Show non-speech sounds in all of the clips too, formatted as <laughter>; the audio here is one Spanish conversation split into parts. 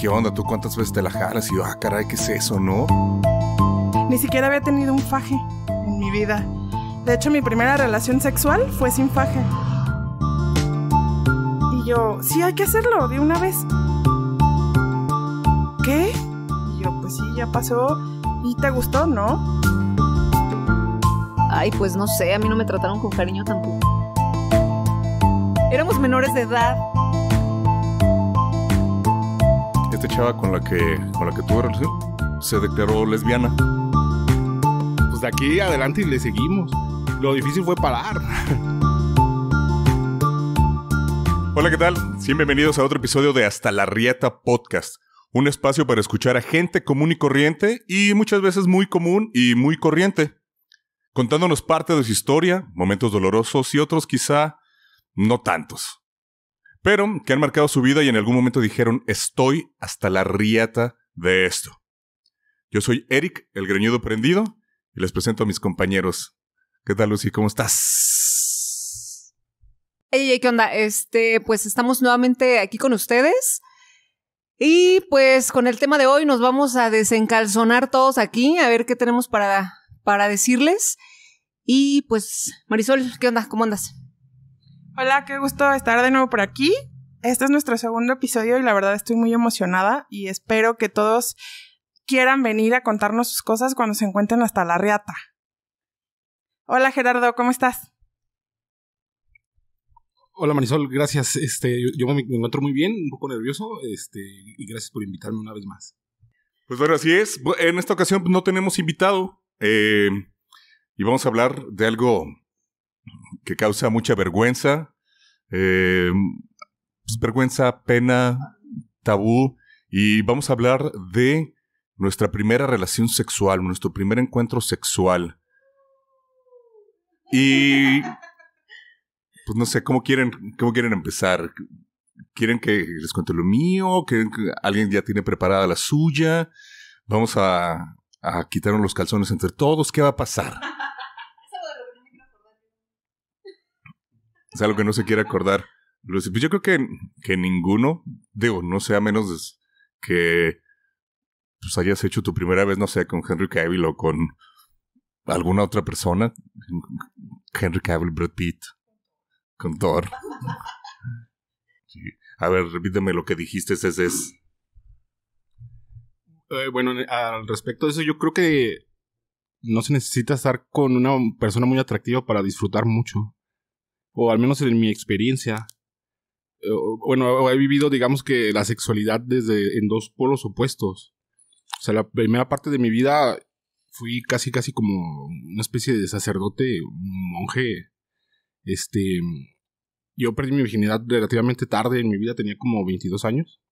¿qué onda? ¿Tú cuántas veces te la jalas? Y yo, ah, caray, ¿qué es eso, no? Ni siquiera había tenido un faje en mi vida. De hecho, mi primera relación sexual fue sin faje. Y yo, sí, hay que hacerlo de una vez. ¿Qué? Y yo, pues sí, ya pasó. ¿Y te gustó, no? Ay, pues no sé, a mí no me trataron con cariño tampoco. Éramos menores de edad. esta chava con la que, con la que tuve relación se declaró lesbiana. Pues de aquí adelante le seguimos. Lo difícil fue parar. <laughs> Hola, ¿qué tal? bienvenidos a otro episodio de Hasta la Rieta Podcast. Un espacio para escuchar a gente común y corriente y muchas veces muy común y muy corriente. Contándonos parte de su historia, momentos dolorosos y otros quizá no tantos pero que han marcado su vida y en algún momento dijeron, estoy hasta la riata de esto. Yo soy Eric, el greñudo prendido, y les presento a mis compañeros. ¿Qué tal, Lucy? ¿Cómo estás? Hey, ¿qué onda? Este, pues estamos nuevamente aquí con ustedes. Y pues con el tema de hoy nos vamos a desencalzonar todos aquí, a ver qué tenemos para, para decirles. Y pues, Marisol, ¿qué onda? ¿Cómo andas? Hola, qué gusto estar de nuevo por aquí. Este es nuestro segundo episodio y la verdad estoy muy emocionada y espero que todos quieran venir a contarnos sus cosas cuando se encuentren hasta la riata. Hola Gerardo, ¿cómo estás? Hola Marisol, gracias. Este, yo me encuentro muy bien, un poco nervioso, este, y gracias por invitarme una vez más. Pues bueno, así es. En esta ocasión pues, no tenemos invitado eh, y vamos a hablar de algo que causa mucha vergüenza, eh, pues, vergüenza, pena, tabú, y vamos a hablar de nuestra primera relación sexual, nuestro primer encuentro sexual. Y pues no sé, ¿cómo quieren, cómo quieren empezar? ¿Quieren que les cuente lo mío? ¿Quieren que alguien ya tiene preparada la suya? Vamos a, a quitarnos los calzones entre todos. ¿Qué va a pasar? Es algo que no se quiere acordar. Pues yo creo que, que ninguno, digo, no sea menos que pues, hayas hecho tu primera vez, no sé, con Henry Cavill o con alguna otra persona. Henry Cavill, Brad Pitt, con Thor. A ver, repíteme lo que dijiste, ese es. Eh, bueno, eh, al respecto de eso, yo creo que no se necesita estar con una persona muy atractiva para disfrutar mucho o al menos en mi experiencia, eh, bueno, he vivido, digamos que la sexualidad desde en dos polos opuestos. O sea, la primera parte de mi vida fui casi, casi como una especie de sacerdote, un monje. Este, yo perdí mi virginidad relativamente tarde en mi vida, tenía como 22 años.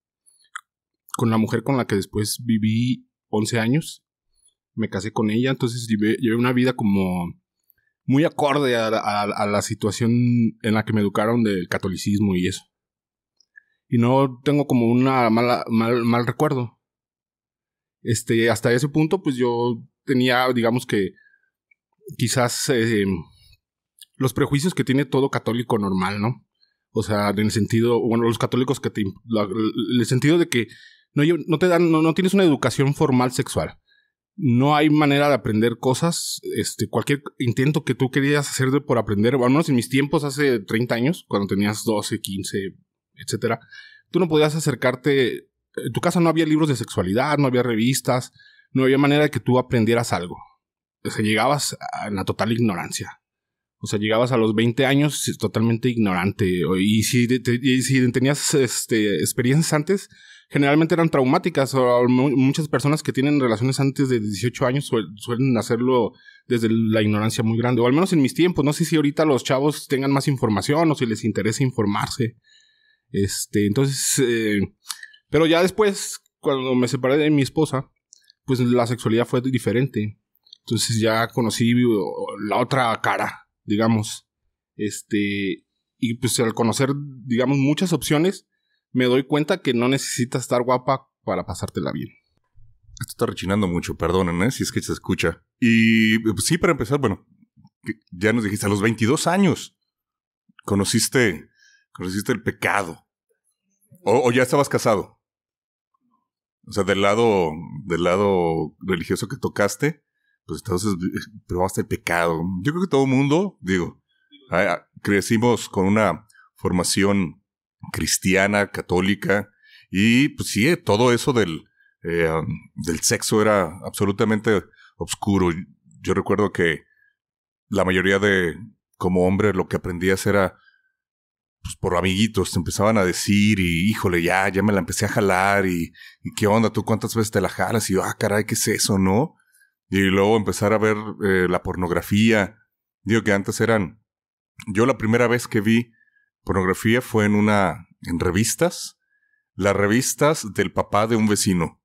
Con la mujer con la que después viví 11 años, me casé con ella, entonces llevé una vida como muy acorde a, la situación en la que me educaron del catolicismo y eso. Y no tengo como una mala, mal, mal recuerdo. Este, hasta ese punto, pues yo tenía, digamos que, quizás eh, los prejuicios que tiene todo católico normal, ¿no? O sea, en el sentido, bueno, los católicos que te... En el sentido de que no, no te dan, no, tienes una educación formal sexual no hay manera de aprender cosas. Este, cualquier intento que tú querías hacer por aprender, al menos en mis tiempos hace 30 años, cuando tenías 12, 15, etcétera, tú no podías acercarte. En tu casa no había libros de sexualidad, no había revistas, no había manera de que tú aprendieras algo. O sea, llegabas a la total ignorancia. O sea, llegabas a los 20 años totalmente ignorante. Y si, tenías este, experiencias antes, generalmente eran traumáticas. O muchas personas que tienen relaciones antes de 18 años suelen hacerlo desde la ignorancia muy grande. O al menos en mis tiempos. No sé si ahorita los chavos tengan más información o si les interesa informarse. Este, entonces. Eh, pero ya después, cuando me separé de mi esposa, pues la sexualidad fue diferente. Entonces ya conocí la otra cara digamos. Este, y pues al conocer, digamos, muchas opciones, me doy cuenta que no necesitas estar guapa para pasártela bien. Esto está rechinando mucho, perdonen, ¿eh? si es que se escucha. Y pues, sí, para empezar, bueno, ya nos dijiste, a los 22 años conociste, conociste el pecado. O, o ya estabas casado. O sea, del lado, del lado religioso que tocaste, pues entonces <laughs> probaste el pecado. Yo creo que todo el mundo, digo, ah, crecimos con una formación cristiana, católica, y pues sí, todo eso del, eh, del sexo era absolutamente oscuro. Yo recuerdo que la mayoría de, como hombre, lo que aprendías era pues, por amiguitos, te empezaban a decir y híjole, ya, ya me la empecé a jalar y, y qué onda, tú cuántas veces te la jalas y yo, ah, caray, ¿qué es eso, no? Y luego empezar a ver eh, la pornografía. Digo que antes eran... Yo la primera vez que vi pornografía fue en una... en revistas. Las revistas del papá de un vecino.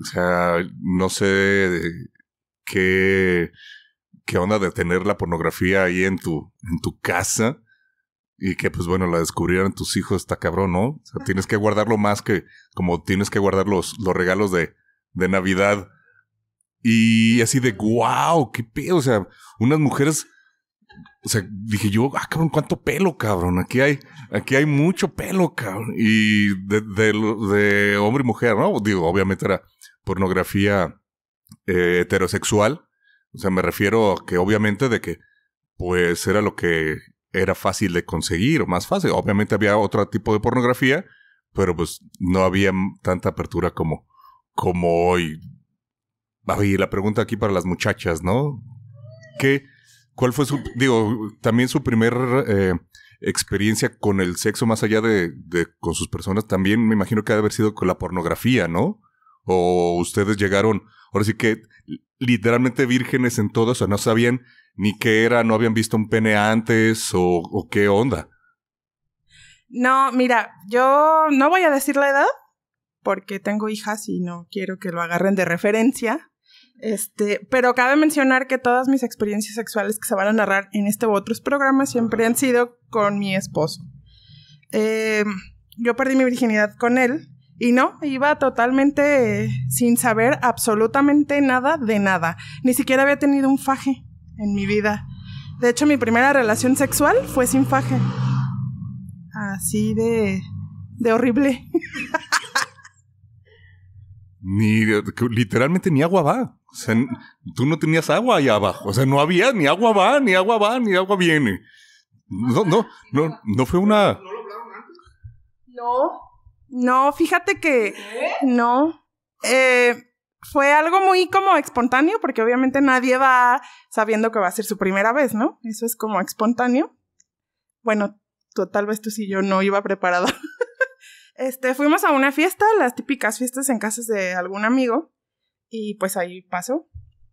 O sea, no sé qué, qué onda de tener la pornografía ahí en tu, en tu casa y que pues bueno, la descubrieran tus hijos, está cabrón, ¿no? O sea, tienes que guardarlo más que como tienes que guardar los, los regalos de, de Navidad. Y así de, wow, qué pedo. O sea, unas mujeres. O sea, dije yo, ah, cabrón, cuánto pelo, cabrón. Aquí hay, aquí hay mucho pelo, cabrón. Y de, hombre y mujer, ¿no? Digo, obviamente era pornografía eh, heterosexual. O sea, me refiero a que obviamente de que, pues, era lo que era fácil de conseguir o más fácil. Obviamente había otro tipo de pornografía, pero pues no había tanta apertura como, como hoy Ah, y la pregunta aquí para las muchachas, ¿no? ¿Qué, ¿Cuál fue su, digo, también su primer eh, experiencia con el sexo más allá de, con sus personas? También me imagino que ha de haber sido con la pornografía, ¿no? O ustedes llegaron, ahora sí que literalmente vírgenes en todo, o sea, no sabían ni qué era, no habían visto un pene antes o qué onda. No, mira, yo no voy a decir la edad porque tengo hijas y no quiero que lo agarren de referencia. Este, pero cabe mencionar que todas mis experiencias sexuales que se van a narrar en este u otros programas siempre han sido con mi esposo. Em, yo perdí mi virginidad con él y no, iba totalmente sin saber absolutamente nada de nada. Ni siquiera había tenido un faje en mi vida. De hecho, mi primera relación sexual fue sin faje. Así de, horrible. <laughs> literalmente ni agua va. O sea, tú no tenías agua allá abajo. O sea, no había ni agua va, ni agua va, ni agua viene. No, no, no, no fue una. ¿No lo hablaron antes? No, no, fíjate que. No. Eh, fue algo muy como espontáneo, porque obviamente nadie va sabiendo que va a ser su primera vez, ¿no? Eso es como espontáneo. Bueno, tal vez tú sí, yo no iba preparado <laughs> este, fuimos a una fiesta, las típicas fiestas en casas de algún amigo y pues ahí pasó.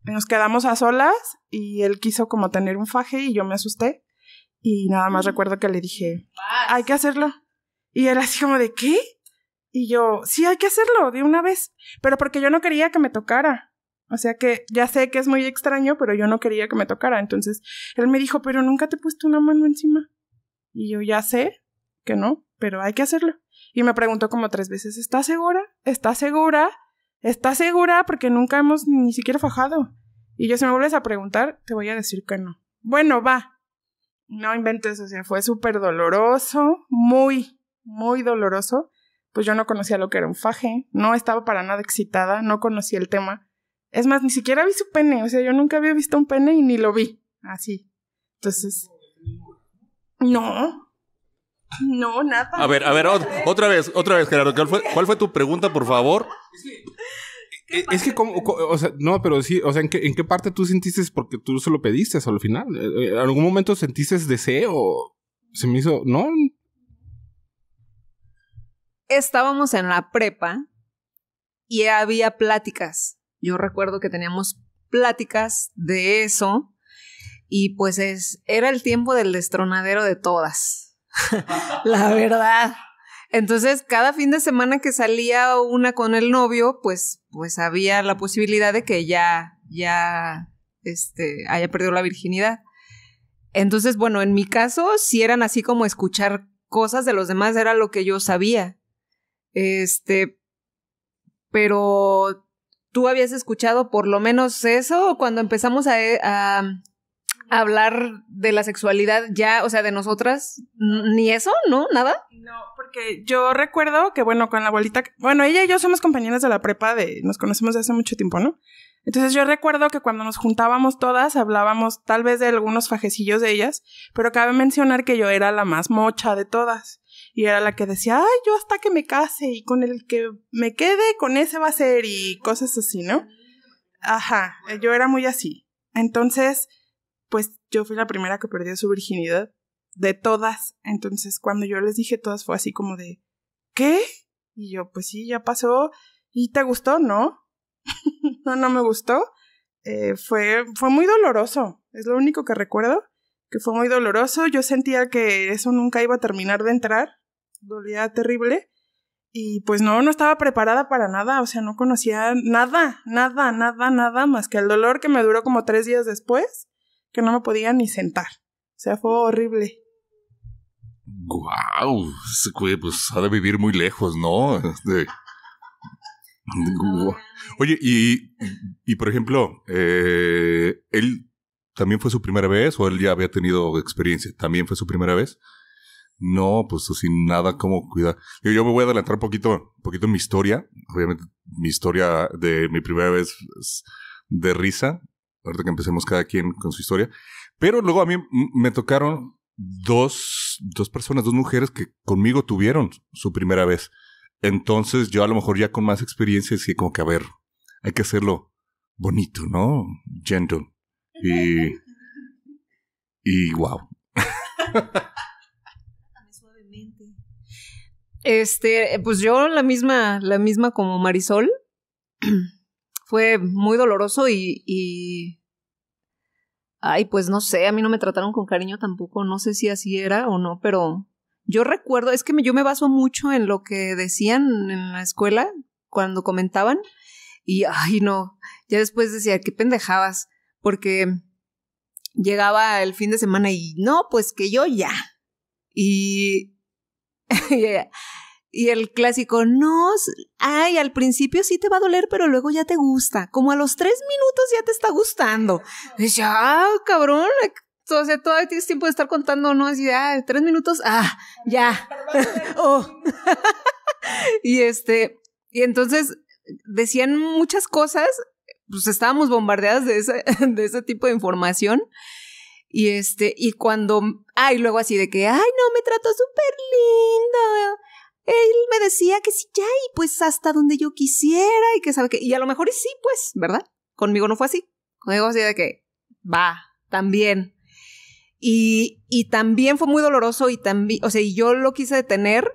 Nos quedamos a solas y él quiso como tener un faje y yo me asusté y nada más recuerdo que le dije, hay que hacerlo. Y él así como de, ¿qué? Y yo, sí, hay que hacerlo de una vez, pero porque yo no quería que me tocara. O sea que ya sé que es muy extraño, pero yo no quería que me tocara. Entonces él me dijo, pero nunca te he puesto una mano encima. Y yo ya sé que no, pero hay que hacerlo. Y me preguntó como tres veces, ¿estás segura? ¿Estás segura? ¿estás segura? Porque nunca hemos ni siquiera fajado. Y yo, si me vuelves a preguntar, te voy a decir que no. Bueno, va. No inventes, o sea, fue súper doloroso, muy, muy doloroso. Pues yo no conocía lo que era un faje, no estaba para nada excitada, no conocía el tema. Es más, ni siquiera vi su pene, o sea, yo nunca había visto un pene y ni lo vi, así. Entonces, no, no, nada. A ver, a ver, otra vez, otra vez, Gerardo. ¿Cuál fue, tu pregunta, por favor? Es que, eh, como, o sea, no, pero sí, o sea, ¿en qué, ¿en qué parte tú sentiste porque tú se lo pediste al final? Eh, eh, ¿En algún momento sentiste deseo? Se me hizo, ¿no? Estábamos en la prepa y había pláticas. Yo recuerdo que teníamos pláticas de eso y pues es, era el tiempo del destronadero de todas. <laughs> la verdad. Entonces, cada fin de semana que salía una con el novio, pues, pues había la posibilidad de que ya, ya, este, haya perdido la virginidad. Entonces, bueno, en mi caso, si eran así como escuchar cosas de los demás, era lo que yo sabía. Este, pero tú habías escuchado por lo menos eso cuando empezamos a, hablar de la sexualidad ya, o sea, de nosotras, ni eso, ¿no? Nada. No, porque yo recuerdo que, bueno, con la abuelita, bueno, ella y yo somos compañeras de la prepa, de, nos conocemos de hace mucho tiempo, ¿no? Entonces yo recuerdo que cuando nos juntábamos todas hablábamos tal vez de algunos fajecillos de ellas, pero cabe mencionar que yo era la más mocha de todas. Y era la que decía, ay, yo hasta que me case y con el que me quede, con ese va a ser y cosas así, ¿no? Ajá, yo era muy así. Entonces, pues yo fui la primera que perdió su virginidad de todas. Entonces, cuando yo les dije todas fue así como de, ¿qué? Y yo, pues sí, ya pasó. ¿Y te gustó? No. <laughs> no, no me gustó. Eh, fue, fue muy doloroso. Es lo único que recuerdo, que fue muy doloroso. Yo sentía que eso nunca iba a terminar de entrar. Dolía terrible. Y pues no, no estaba preparada para nada, o sea, no conocía nada, nada, nada, nada más que el dolor que me duró como tres días después que no me podía ni sentar. O sea, fue horrible. Guau, wow, pues ha de vivir muy lejos, ¿no? <laughs> Oye, y, por ejemplo, eh, él también fue su primera vez o él ya había tenido experiencia, también fue su primera vez. No, pues sin nada como cuidar. Yo, yo me voy a adelantar un poquito, un poquito mi historia. Obviamente, mi historia de mi primera vez de risa ahorita que empecemos cada quien con su historia. Pero luego a mí me tocaron dos, dos personas, dos mujeres que conmigo tuvieron su primera vez. Entonces yo a lo mejor ya con más experiencia decía como que, a ver, hay que hacerlo bonito, ¿no? Gentle. Y... Y wow. Este, pues yo la misma, la misma como Marisol. <clears throat> Fue muy doloroso y Ay, pues no sé, a mí no me trataron con cariño tampoco, no sé si así era o no, pero yo recuerdo, es que yo me baso mucho en lo que decían en la escuela cuando comentaban y, ay, no, ya después decía, qué pendejabas, porque llegaba el fin de semana y, no, pues que yo ya. Y... <laughs> Y el clásico, no, ay, al principio sí te va a doler, pero luego ya te gusta. Como a los tres minutos ya te está gustando. ya, ah, cabrón, o todavía tienes tiempo de estar contando, ¿no? Así, ah, tres minutos, ah, ya. <laughs> oh. <laughs> y este, y entonces decían muchas cosas, pues estábamos bombardeadas <laughs> de ese, tipo de información. Y este, y cuando, ay, luego así de que, ay, no, me trató súper lindo él me decía que sí, ya, y pues hasta donde yo quisiera, y que sabe que, y a lo mejor y sí, pues, ¿verdad? Conmigo no fue así. Conmigo así de que, va, también. Y, también fue muy doloroso y también, o sea, y yo lo quise detener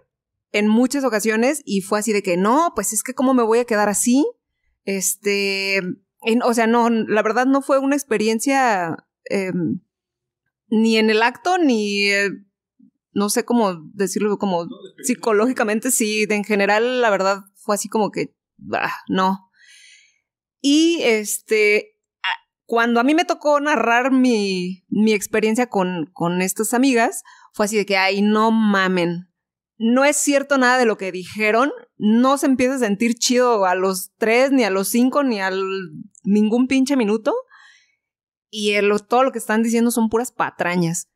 en muchas ocasiones y fue así de que, no, pues es que cómo me voy a quedar así. Este, en, o sea, no, la verdad no fue una experiencia em, ni en el acto ni... Eh, no sé cómo decirlo, como psicológicamente sí, en general la verdad fue así como que, no. Y este, cuando a mí me tocó narrar mi, experiencia con, con estas amigas, fue así de que, ay, no mamen. No es cierto nada de lo que dijeron. No se empieza a sentir chido a los tres, ni a los cinco, ni a ningún pinche minuto. Y todo lo que están diciendo son puras patrañas.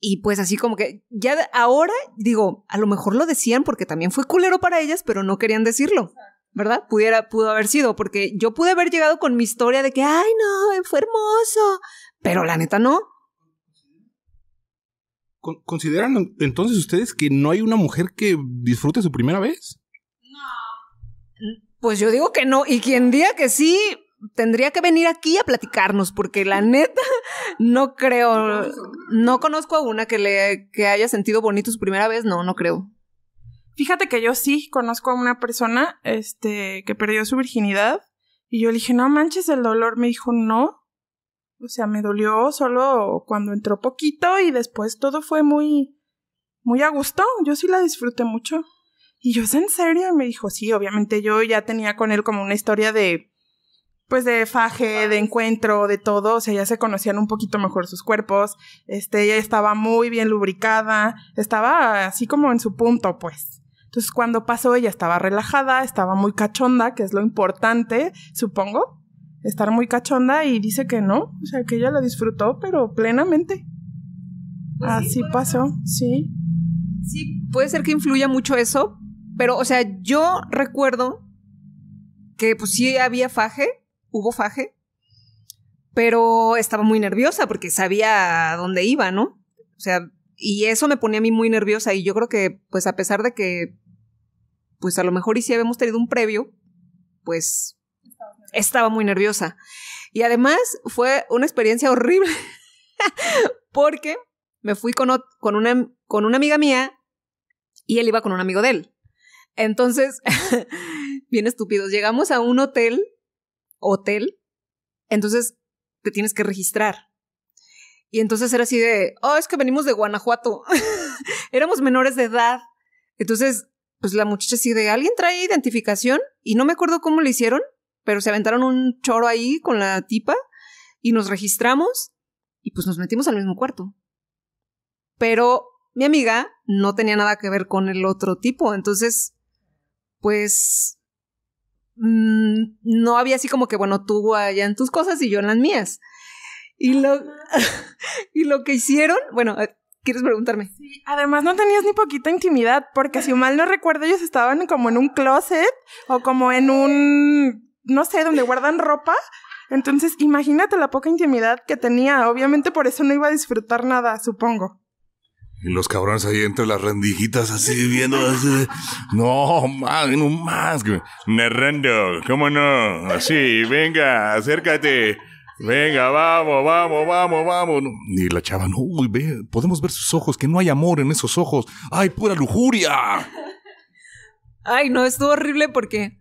Y pues así como que ya ahora digo, a lo mejor lo decían porque también fue culero para ellas, pero no querían decirlo. ¿Verdad? Pudiera, pudo haber sido, porque yo pude haber llegado con mi historia de que, ay, no, fue hermoso, pero la neta no. ¿Consideran entonces ustedes que no hay una mujer que disfrute su primera vez? No. Pues yo digo que no, y quien diga que sí, tendría que venir aquí a platicarnos, porque la neta <laughs> no creo, no conozco a una que le que haya sentido bonito su primera vez, no, no creo. Fíjate que yo sí conozco a una persona este que perdió su virginidad y yo le dije, "No manches el dolor." Me dijo, "No." O sea, me dolió solo cuando entró poquito y después todo fue muy muy a gusto. Yo sí la disfruté mucho. Y yo, ¿es en serio? me dijo, "Sí, obviamente yo ya tenía con él como una historia de pues de faje, de encuentro, de todo, o sea, ya se conocían un poquito mejor sus cuerpos, este, ella estaba muy bien lubricada, estaba así como en su punto, pues. Entonces, cuando pasó, ella estaba relajada, estaba muy cachonda, que es lo importante, supongo, estar muy cachonda y dice que no, o sea, que ella la disfrutó, pero plenamente. Pues así pasó, sí. Sí, puede ser que influya mucho eso, pero, o sea, yo recuerdo que pues sí había faje, hubo faje, pero estaba muy nerviosa porque sabía a dónde iba, ¿no? O sea, y eso me ponía a mí muy nerviosa y yo creo que, pues a pesar de que, pues a lo mejor y si habíamos tenido un previo, pues estaba muy nerviosa. Y además fue una experiencia horrible <laughs> porque me fui con, con, una, con una amiga mía y él iba con un amigo de él. Entonces, <laughs> bien estúpidos, llegamos a un hotel hotel, entonces te tienes que registrar. Y entonces era así de, oh, es que venimos de Guanajuato. <laughs> Éramos menores de edad. Entonces, pues la muchacha así de, ¿alguien trae identificación? Y no me acuerdo cómo lo hicieron, pero se aventaron un choro ahí con la tipa y nos registramos y pues nos metimos al mismo cuarto. Pero mi amiga no tenía nada que ver con el otro tipo, entonces, pues Mm, no había así como que, bueno, tú allá en tus cosas y yo en las mías. Y lo, <laughs> y lo que hicieron, bueno, ¿quieres preguntarme? Sí, además no tenías ni poquita intimidad, porque si mal no recuerdo, ellos estaban como en un closet o como en un, no sé, donde guardan ropa. Entonces, imagínate la poca intimidad que tenía. Obviamente por eso no iba a disfrutar nada, supongo. Y los cabrones ahí entre las rendijitas así viendo así. No, más, no más. Narrando, ¿cómo no? Así, venga, acércate. Venga, vamos, vamos, vamos, vamos. Y la chava, no, uy, ve, podemos ver sus ojos, que no hay amor en esos ojos. ¡Ay, pura lujuria! Ay, no, estuvo horrible porque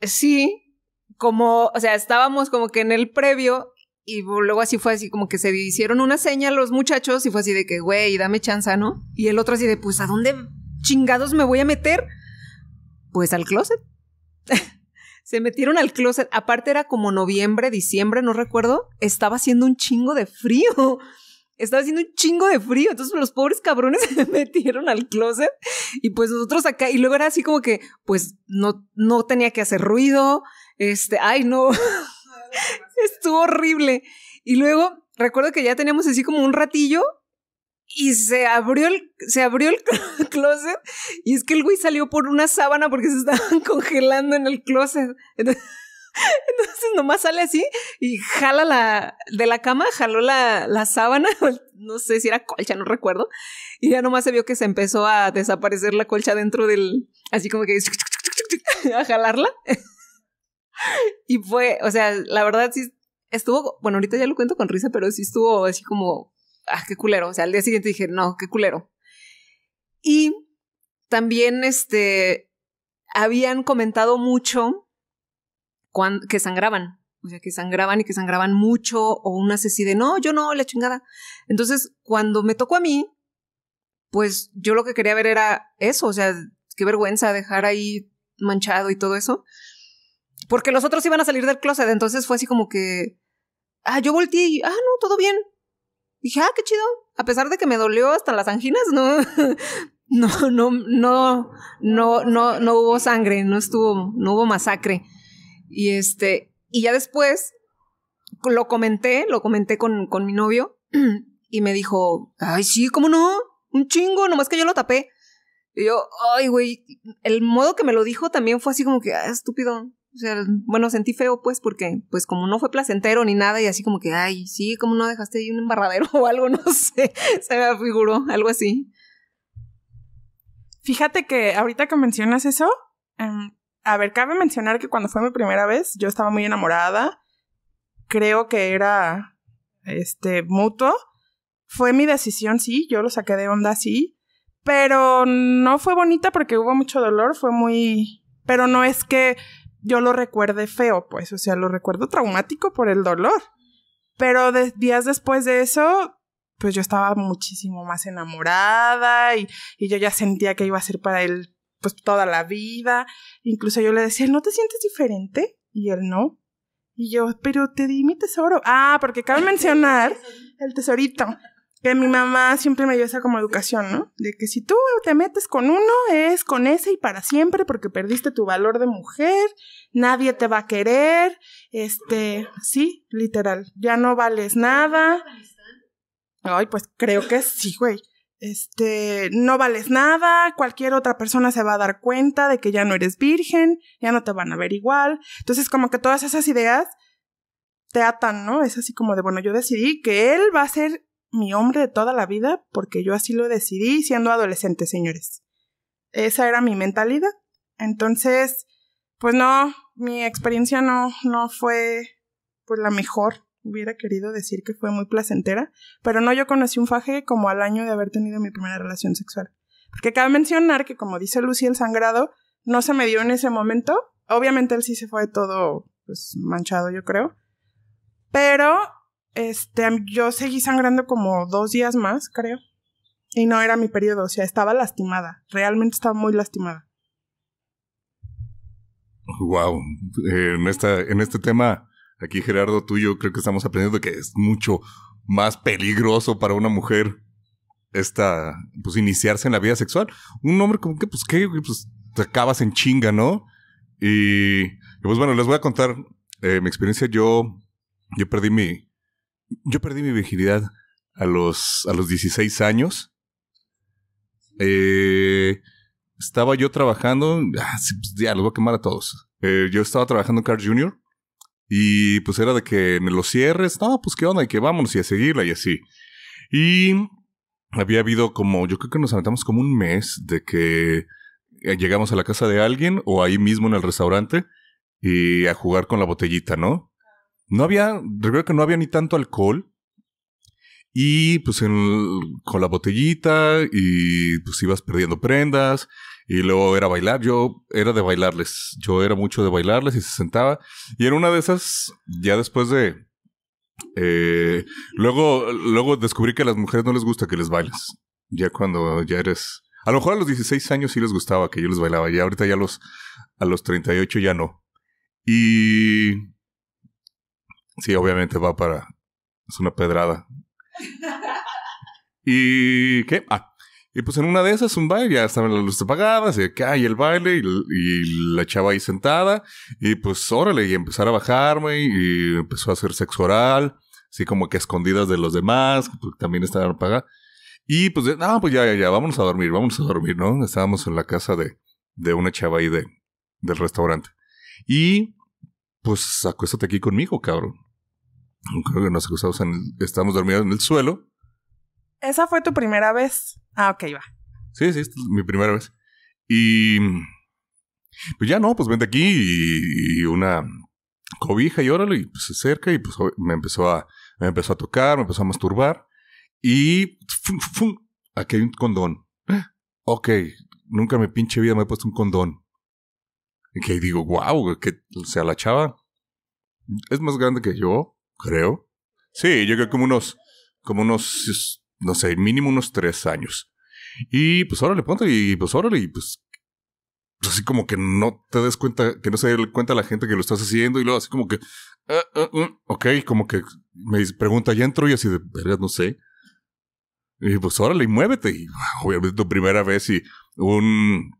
sí, como, o sea, estábamos como que en el previo y luego así fue así como que se hicieron una seña los muchachos y fue así de que, güey, dame chanza, ¿no? Y el otro así de, pues, ¿a dónde chingados me voy a meter? Pues al closet. <laughs> se metieron al closet. Aparte era como noviembre, diciembre, no recuerdo. Estaba haciendo un chingo de frío. <laughs> Estaba haciendo un chingo de frío. Entonces los pobres cabrones <laughs> se metieron al closet y pues nosotros acá. Y luego era así como que, pues, no, no tenía que hacer ruido. Este, ay, no. Estuvo horrible. Y luego recuerdo que ya teníamos así como un ratillo y se abrió el, se abrió el <laughs> closet y es que el güey salió por una sábana porque se estaban <laughs> congelando en el closet. <laughs> Entonces, nomás sale así y jala la de la cama, jaló la, la sábana, no sé si era colcha, no recuerdo, y ya nomás se vio que se empezó a desaparecer la colcha dentro del, así como que a jalarla. <laughs> y fue, o sea, la verdad sí estuvo, bueno, ahorita ya lo cuento con risa, pero sí estuvo así como, ah, qué culero. O sea, al día siguiente dije, no, qué culero. Y también, este, habían comentado mucho que sangraban. O sea, que sangraban y que sangraban mucho, o una así de, no, yo no, la chingada. Entonces, cuando me tocó a mí, pues yo lo que quería ver era eso, o sea, qué vergüenza dejar ahí manchado y todo eso. Porque los otros iban a salir del closet, entonces fue así como que. Ah, yo volteé y. Ah, no, todo bien. dije, ah, qué chido. A pesar de que me dolió hasta las anginas, no. <laughs> no, no, no, no, no, no hubo sangre, no estuvo, no hubo masacre. Y este, y ya después lo comenté, lo comenté con, con mi novio <clears throat> y me dijo, ay, sí, ¿cómo no? Un chingo, nomás que yo lo tapé. Y yo, ay, güey, el modo que me lo dijo también fue así como que, ah, estúpido, o sea, bueno, sentí feo pues porque, pues como no fue placentero ni nada y así como que, ay, sí, como no dejaste ahí un embarradero <laughs> o algo, no sé, <laughs> se me figuró algo así. Fíjate que ahorita que mencionas eso, em, a ver, cabe mencionar que cuando fue mi primera vez, yo estaba muy enamorada, creo que era, este, mutuo. Fue mi decisión, sí, yo lo saqué de onda, sí, pero no fue bonita porque hubo mucho dolor, fue muy... Pero no es que yo lo recuerde feo, pues, o sea, lo recuerdo traumático por el dolor. Pero días después de eso, pues yo estaba muchísimo más enamorada y, y yo ya sentía que iba a ser para él pues toda la vida. Incluso yo le decía, ¿no te sientes diferente? Y él no. Y yo, pero te di mi tesoro. Ah, porque cabe <laughs> mencionar el tesorito que mi mamá siempre me dio esa como educación, ¿no? De que si tú te metes con uno, es con ese y para siempre, porque perdiste tu valor de mujer, nadie te va a querer, este, sí, literal, ya no vales nada. Ay, pues creo que sí, güey. Este, no vales nada, cualquier otra persona se va a dar cuenta de que ya no eres virgen, ya no te van a ver igual. Entonces, como que todas esas ideas te atan, ¿no? Es así como de, bueno, yo decidí que él va a ser mi hombre de toda la vida porque yo así lo decidí siendo adolescente, señores. Esa era mi mentalidad. Entonces, pues no, mi experiencia no, no fue pues la mejor. Hubiera querido decir que fue muy placentera, pero no, yo conocí un faje como al año de haber tenido mi primera relación sexual. Porque cabe mencionar que, como dice Lucy, el sangrado no se me dio en ese momento. Obviamente él sí se fue todo pues, manchado, yo creo. Pero este, yo seguí sangrando como dos días más, creo. Y no era mi periodo, o sea, estaba lastimada. Realmente estaba muy lastimada. Wow. Eh, en, esta, en este tema, aquí Gerardo, tú y yo creo que estamos aprendiendo que es mucho más peligroso para una mujer esta, pues iniciarse en la vida sexual. Un hombre como que, pues, ¿qué? Pues te acabas en chinga, ¿no? Y, pues bueno, les voy a contar eh, mi experiencia. Yo, yo perdí mi, yo perdí mi virginidad a los, a los 16 años. Eh, estaba yo trabajando. Ah, pues, ya, los voy a quemar a todos. Eh, yo estaba trabajando en Carl Jr. Y pues era de que en los cierres, no, pues qué onda, y que vámonos y a seguirla y así. Y había habido como, yo creo que nos aventamos como un mes de que eh, llegamos a la casa de alguien o ahí mismo en el restaurante y a jugar con la botellita, ¿no? No había, recuerdo que no había ni tanto alcohol. Y pues en, con la botellita y pues ibas perdiendo prendas y luego era bailar. Yo era de bailarles. Yo era mucho de bailarles y se sentaba. Y era una de esas, ya después de... Eh, luego, luego descubrí que a las mujeres no les gusta que les bailes. Ya cuando ya eres... A lo mejor a los 16 años sí les gustaba que yo les bailaba. Y ahorita ya a los, a los 38 ya no. Y Sí, obviamente va para. Es una pedrada. ¿Y qué? Ah, y pues en una de esas, un baile, ya estaban las luces apagadas, y acá hay el baile, y, la chava ahí sentada, y pues órale, y empezar a bajarme, y, empezó a hacer sexo oral, así como que escondidas de los demás, pues, también estaban apagadas. Y pues, no, pues ya, ya, ya, vámonos a dormir, vamos a dormir, ¿no? Estábamos en la casa de, de una chava ahí de, del restaurante. Y pues acuéstate aquí conmigo, cabrón. Creo que nos acostamos en estamos dormidos en el suelo. ¿Esa fue tu primera vez? Ah, ok, va. Sí, sí, es mi primera vez. Y pues ya no, pues vente aquí y, una cobija y órale, y pues se acerca y pues me empezó a, me empezó a tocar, me empezó a masturbar y aquí hay un condón. <gasps> Ok, nunca en mi pinche vida me he puesto un condón. Y que digo, wow, que, o sea, la chava es más grande que yo, creo. Sí, yo creo como unos, como unos, no sé, mínimo unos tres años. Y pues órale, ponte, y pues órale, y pues así como que no te des cuenta, que no se dé cuenta la gente que lo estás haciendo y luego así como que, okay ah, ah, ah", ok, como que me pregunta, ya entro y así de verdad no sé. Y pues órale, y muévete. Y obviamente tu primera vez y un,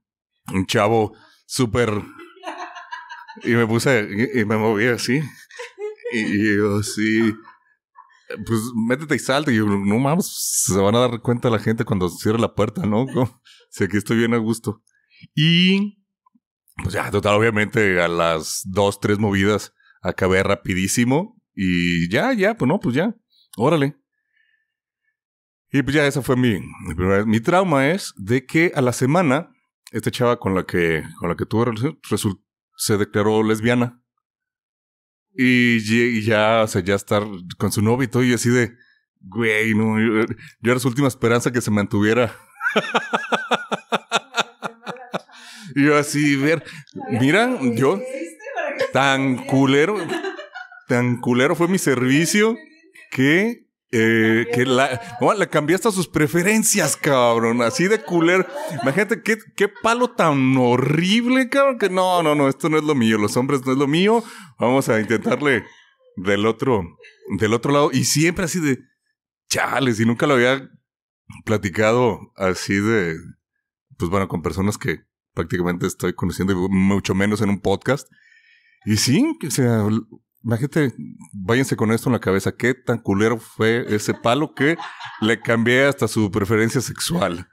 un chavo súper... Y me puse, y me moví así. Y yo sí, pues métete y salte. Y yo, no mames, se van a dar cuenta la gente cuando cierre la puerta, ¿no? sé <laughs> si aquí estoy bien a gusto. Y pues ya, total, obviamente a las dos, tres movidas acabé rapidísimo. Y ya, ya, pues no, pues ya, órale. Y pues ya, esa fue mi, mi primera Mi trauma es de que a la semana, esta chava con la que, con la que tuve relación se declaró lesbiana. Y ya, o sea, ya estar con su novio y todo, y así de, güey, no, yo, eh, era su última esperanza que se mantuviera. <laughs> y yo así, ver, mira, yo, tan culero, tan culero fue mi servicio que eh, que la, le cambiaste a sus preferencias, cabrón. Así de culero. Imagínate qué, qué palo tan horrible, cabrón. Que no, no, no, esto no es lo mío. Los hombres no es lo mío. Vamos a intentarle del otro, del otro lado. Y siempre así de chales. Y nunca lo había platicado así de, pues bueno, con personas que prácticamente estoy conociendo, mucho menos en un podcast. Y sí, o sea, Imagínate, váyanse con esto en la cabeza. Qué tan culero fue ese palo que le cambié hasta su preferencia sexual.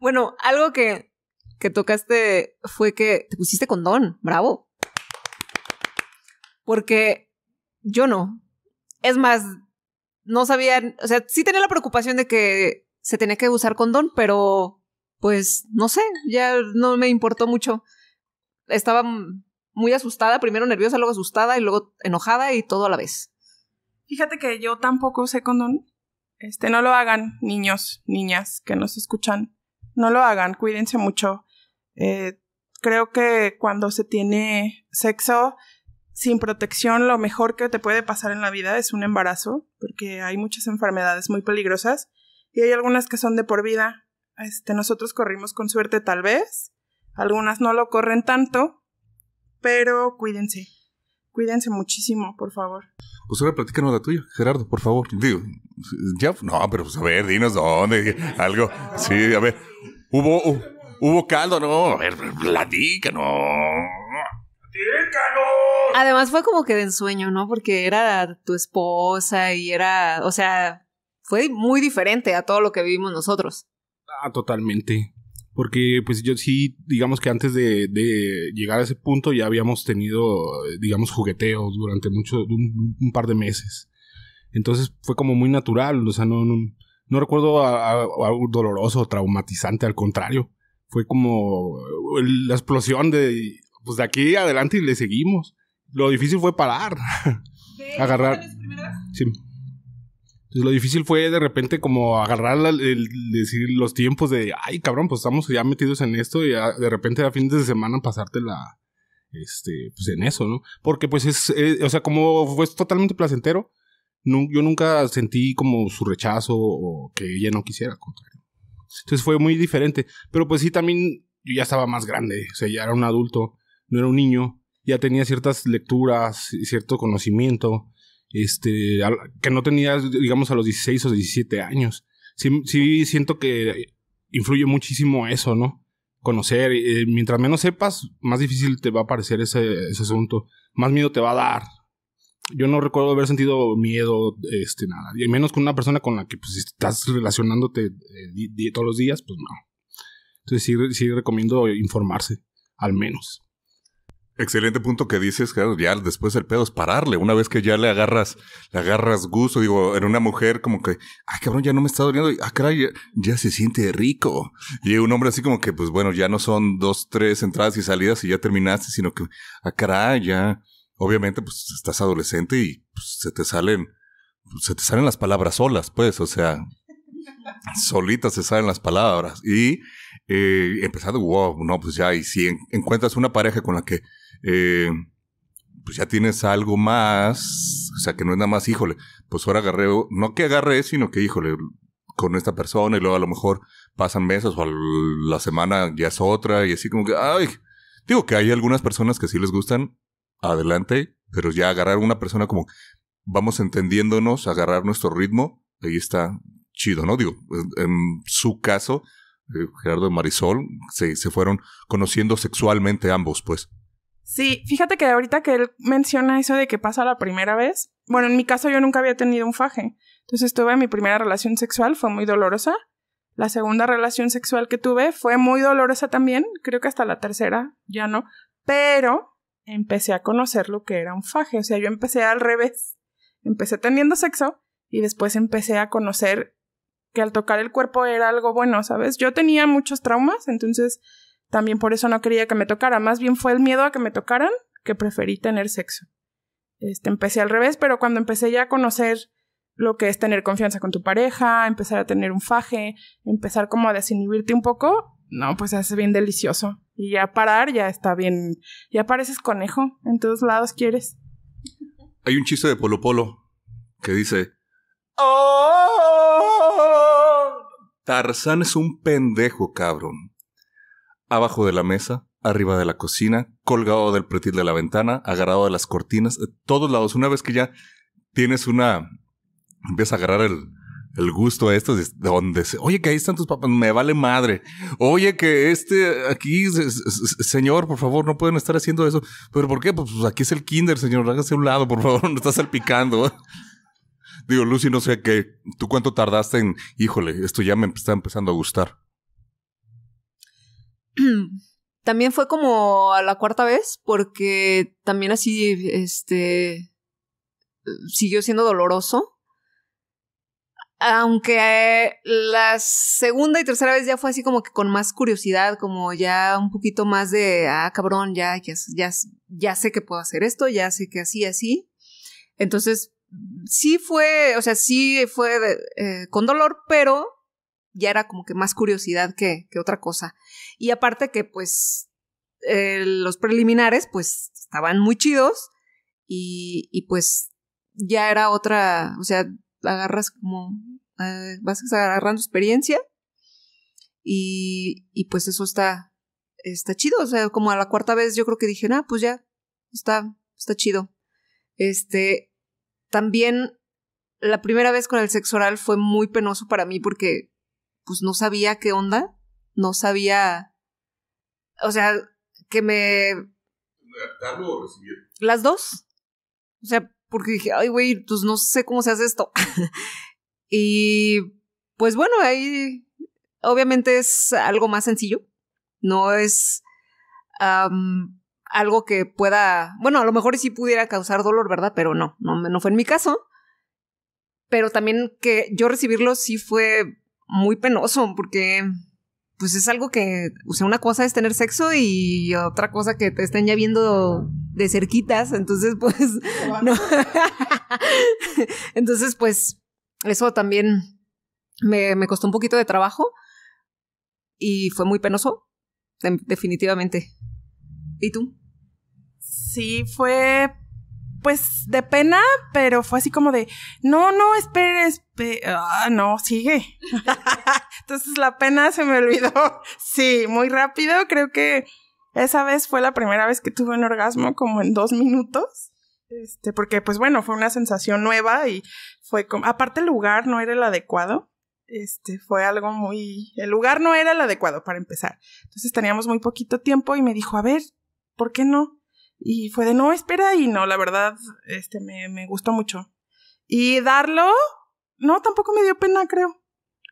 Bueno, algo que, que tocaste fue que te pusiste condón. Bravo. Porque yo no. Es más, no sabía. O sea, sí tenía la preocupación de que se tenía que usar condón, pero pues no sé, ya no me importó mucho. Estaba muy asustada, primero nerviosa, luego asustada y luego enojada y todo a la vez. Fíjate que yo tampoco usé condón. Este, no lo hagan, niños, niñas que nos escuchan. No lo hagan, cuídense mucho. Eh, creo que cuando se tiene sexo sin protección, lo mejor que te puede pasar en la vida es un embarazo, porque hay muchas enfermedades muy peligrosas y hay algunas que son de por vida. Este, nosotros corrimos con suerte tal vez, algunas no lo corren tanto, pero cuídense. Cuídense muchísimo, por favor. Pues ahora platícanos la tuya, Gerardo, por favor. Digo, ya, no, pero pues a ver, dinos dónde, algo. Sí, a ver, hubo, hubo, caldo, no, a ver, platícanos. Platícanos. Además fue como que de ensueño, ¿no? Porque era tu esposa y era, o sea, fue muy diferente a todo lo que vivimos nosotros. Ah, totalmente. Porque pues yo sí, digamos que antes de, llegar a ese punto ya habíamos tenido, eh, digamos, jugueteos durante mucho, un, par de meses. Entonces fue como muy natural, o sea, no, no, no recuerdo algo doloroso, traumatizante, al contrario. Fue como eh, la explosión de, pues de aquí adelante y le seguimos. Lo difícil fue parar. <laughs> Agarrar. Sí lo difícil fue de repente como agarrar el, decir los tiempos de, ay cabrón, pues estamos ya metidos en esto y de repente a fines de semana pasarte la, este, pues en eso, ¿no? Porque pues es, o sea, como fue totalmente placentero, yo nunca sentí como su rechazo o que ella no quisiera, contrario. Entonces fue muy diferente, pero pues sí también yo ya estaba más grande, o sea, ya era un adulto, no era un niño, ya tenía ciertas lecturas y cierto conocimiento este, que no tenías, digamos, a los 16 o 17 años. Sí, siento que influye muchísimo eso, ¿no? Conocer, eh, mientras menos sepas, más difícil te va a parecer ese, asunto, más miedo te va a dar. Yo no recuerdo haber sentido miedo, este, nada, y menos con una persona con la que pues, estás relacionándote eh, todos los días, pues no. Entonces sí, sí recomiendo informarse, al menos. Excelente punto que dices, claro, ya después el pedo es pararle. Una vez que ya le agarras, le agarras gusto, digo, en una mujer como que, ay cabrón, ya no me está doliendo, ah caray, ya, se siente rico. Y un hombre así como que, pues bueno, ya no son dos, tres entradas y salidas y ya terminaste, sino que, ah caray, ya, obviamente, pues estás adolescente y pues, se te salen, pues, se te salen las palabras solas, pues, o sea, solitas se salen las palabras. Y eh, empezando, wow, no, pues ya, y si encuentras una pareja con la que eh, pues ya tienes algo más, o sea, que no es nada más, híjole, pues ahora agarré, no que agarré, sino que, híjole, con esta persona y luego a lo mejor pasan meses o la semana ya es otra y así como que, ay, digo que hay algunas personas que sí les gustan, adelante, pero ya agarrar una persona como, vamos entendiéndonos, agarrar nuestro ritmo, ahí está chido, ¿no? Digo, en su caso, eh, Gerardo y Marisol se fueron conociendo sexualmente ambos, pues. Sí, fíjate que ahorita que él menciona eso de que pasa la primera vez, bueno, en mi caso yo nunca había tenido un faje, entonces tuve mi primera relación sexual, fue muy dolorosa. La segunda relación sexual que tuve fue muy dolorosa también, creo que hasta la tercera ya no, pero empecé a conocer lo que era un faje, o sea, yo empecé al revés, empecé teniendo sexo y después empecé a conocer que al tocar el cuerpo era algo bueno, ¿sabes? Yo tenía muchos traumas, entonces también por eso no quería que me tocara, más bien fue el miedo a que me tocaran que preferí tener sexo. Este, empecé al revés, pero cuando empecé ya a conocer lo que es tener confianza con tu pareja, empezar a tener un faje, empezar como a desinhibirte un poco, no, pues hace bien delicioso. Y ya parar ya está bien, ya pareces conejo, en todos lados quieres. Hay un chiste de Polo Polo que dice, oh, Tarzán es un pendejo, cabrón abajo de la mesa, arriba de la cocina, colgado del pretil de la ventana, agarrado de las cortinas, de todos lados. Una vez que ya tienes una. empiezas a agarrar el, gusto a esto, donde se, oye, que ahí están tus papás, me vale madre. Oye, que este aquí, señor, por favor, no pueden estar haciendo eso. ¿Pero por qué? Pues, pues aquí es el kinder, señor, hágase un lado, por favor, <laughs> no está salpicando. Digo, Lucy, no sé qué. ¿Tú cuánto tardaste en, híjole, esto ya me está empezando a gustar? <clears throat> también fue como a la cuarta vez, porque también así, este, siguió siendo doloroso. Aunque la segunda y tercera vez ya fue así como que con más curiosidad, como ya un poquito más de, ah, cabrón, ya, sé que puedo hacer esto, ya sé que así, así. Entonces, sí fue, o sea, sí fue eh, con dolor, pero ya era como que más curiosidad que, otra cosa. Y aparte que pues eh, los preliminares pues estaban muy chidos y, pues ya era otra, o sea, agarras como, eh, vas agarrando experiencia y, pues eso está, está chido, o sea, como a la cuarta vez yo creo que dije, ah, pues ya, está, está chido. Este, también la primera vez con el sexo oral fue muy penoso para mí porque pues no sabía qué onda, no sabía, o sea, que me... ¿Darlo o recibir? Las dos. O sea, porque dije, ay, güey, pues no sé cómo se hace esto. <laughs> y pues bueno, ahí obviamente es algo más sencillo. No es algo que pueda, bueno, a lo mejor sí pudiera causar dolor, ¿verdad? Pero no, no, no fue en mi caso. Pero también que yo recibirlo sí fue muy penoso porque pues es algo que, o sea, una cosa es tener sexo y otra cosa que te estén ya viendo de cerquitas, entonces pues <laughs> <laughs> <laughs> entonces pues eso también me, costó un poquito de trabajo y fue muy penoso, definitivamente. ¿Y tú? Sí, fue pues de pena, pero fue así como de, no, no, esperes, ah, no, sigue. <laughs> Entonces la pena se me olvidó, <laughs> sí, muy rápido, creo que esa vez fue la primera vez que tuve un orgasmo como en dos minutos. Este, porque pues bueno, fue una sensación nueva y fue como, aparte el lugar no era el adecuado, este, fue algo muy, el lugar no era el adecuado para empezar. Entonces teníamos muy poquito tiempo y me dijo, a ver, ¿por qué no? Y fue de, no, espera, y no, la verdad, este, me, gustó mucho. Y darlo, no, tampoco me dio pena, creo.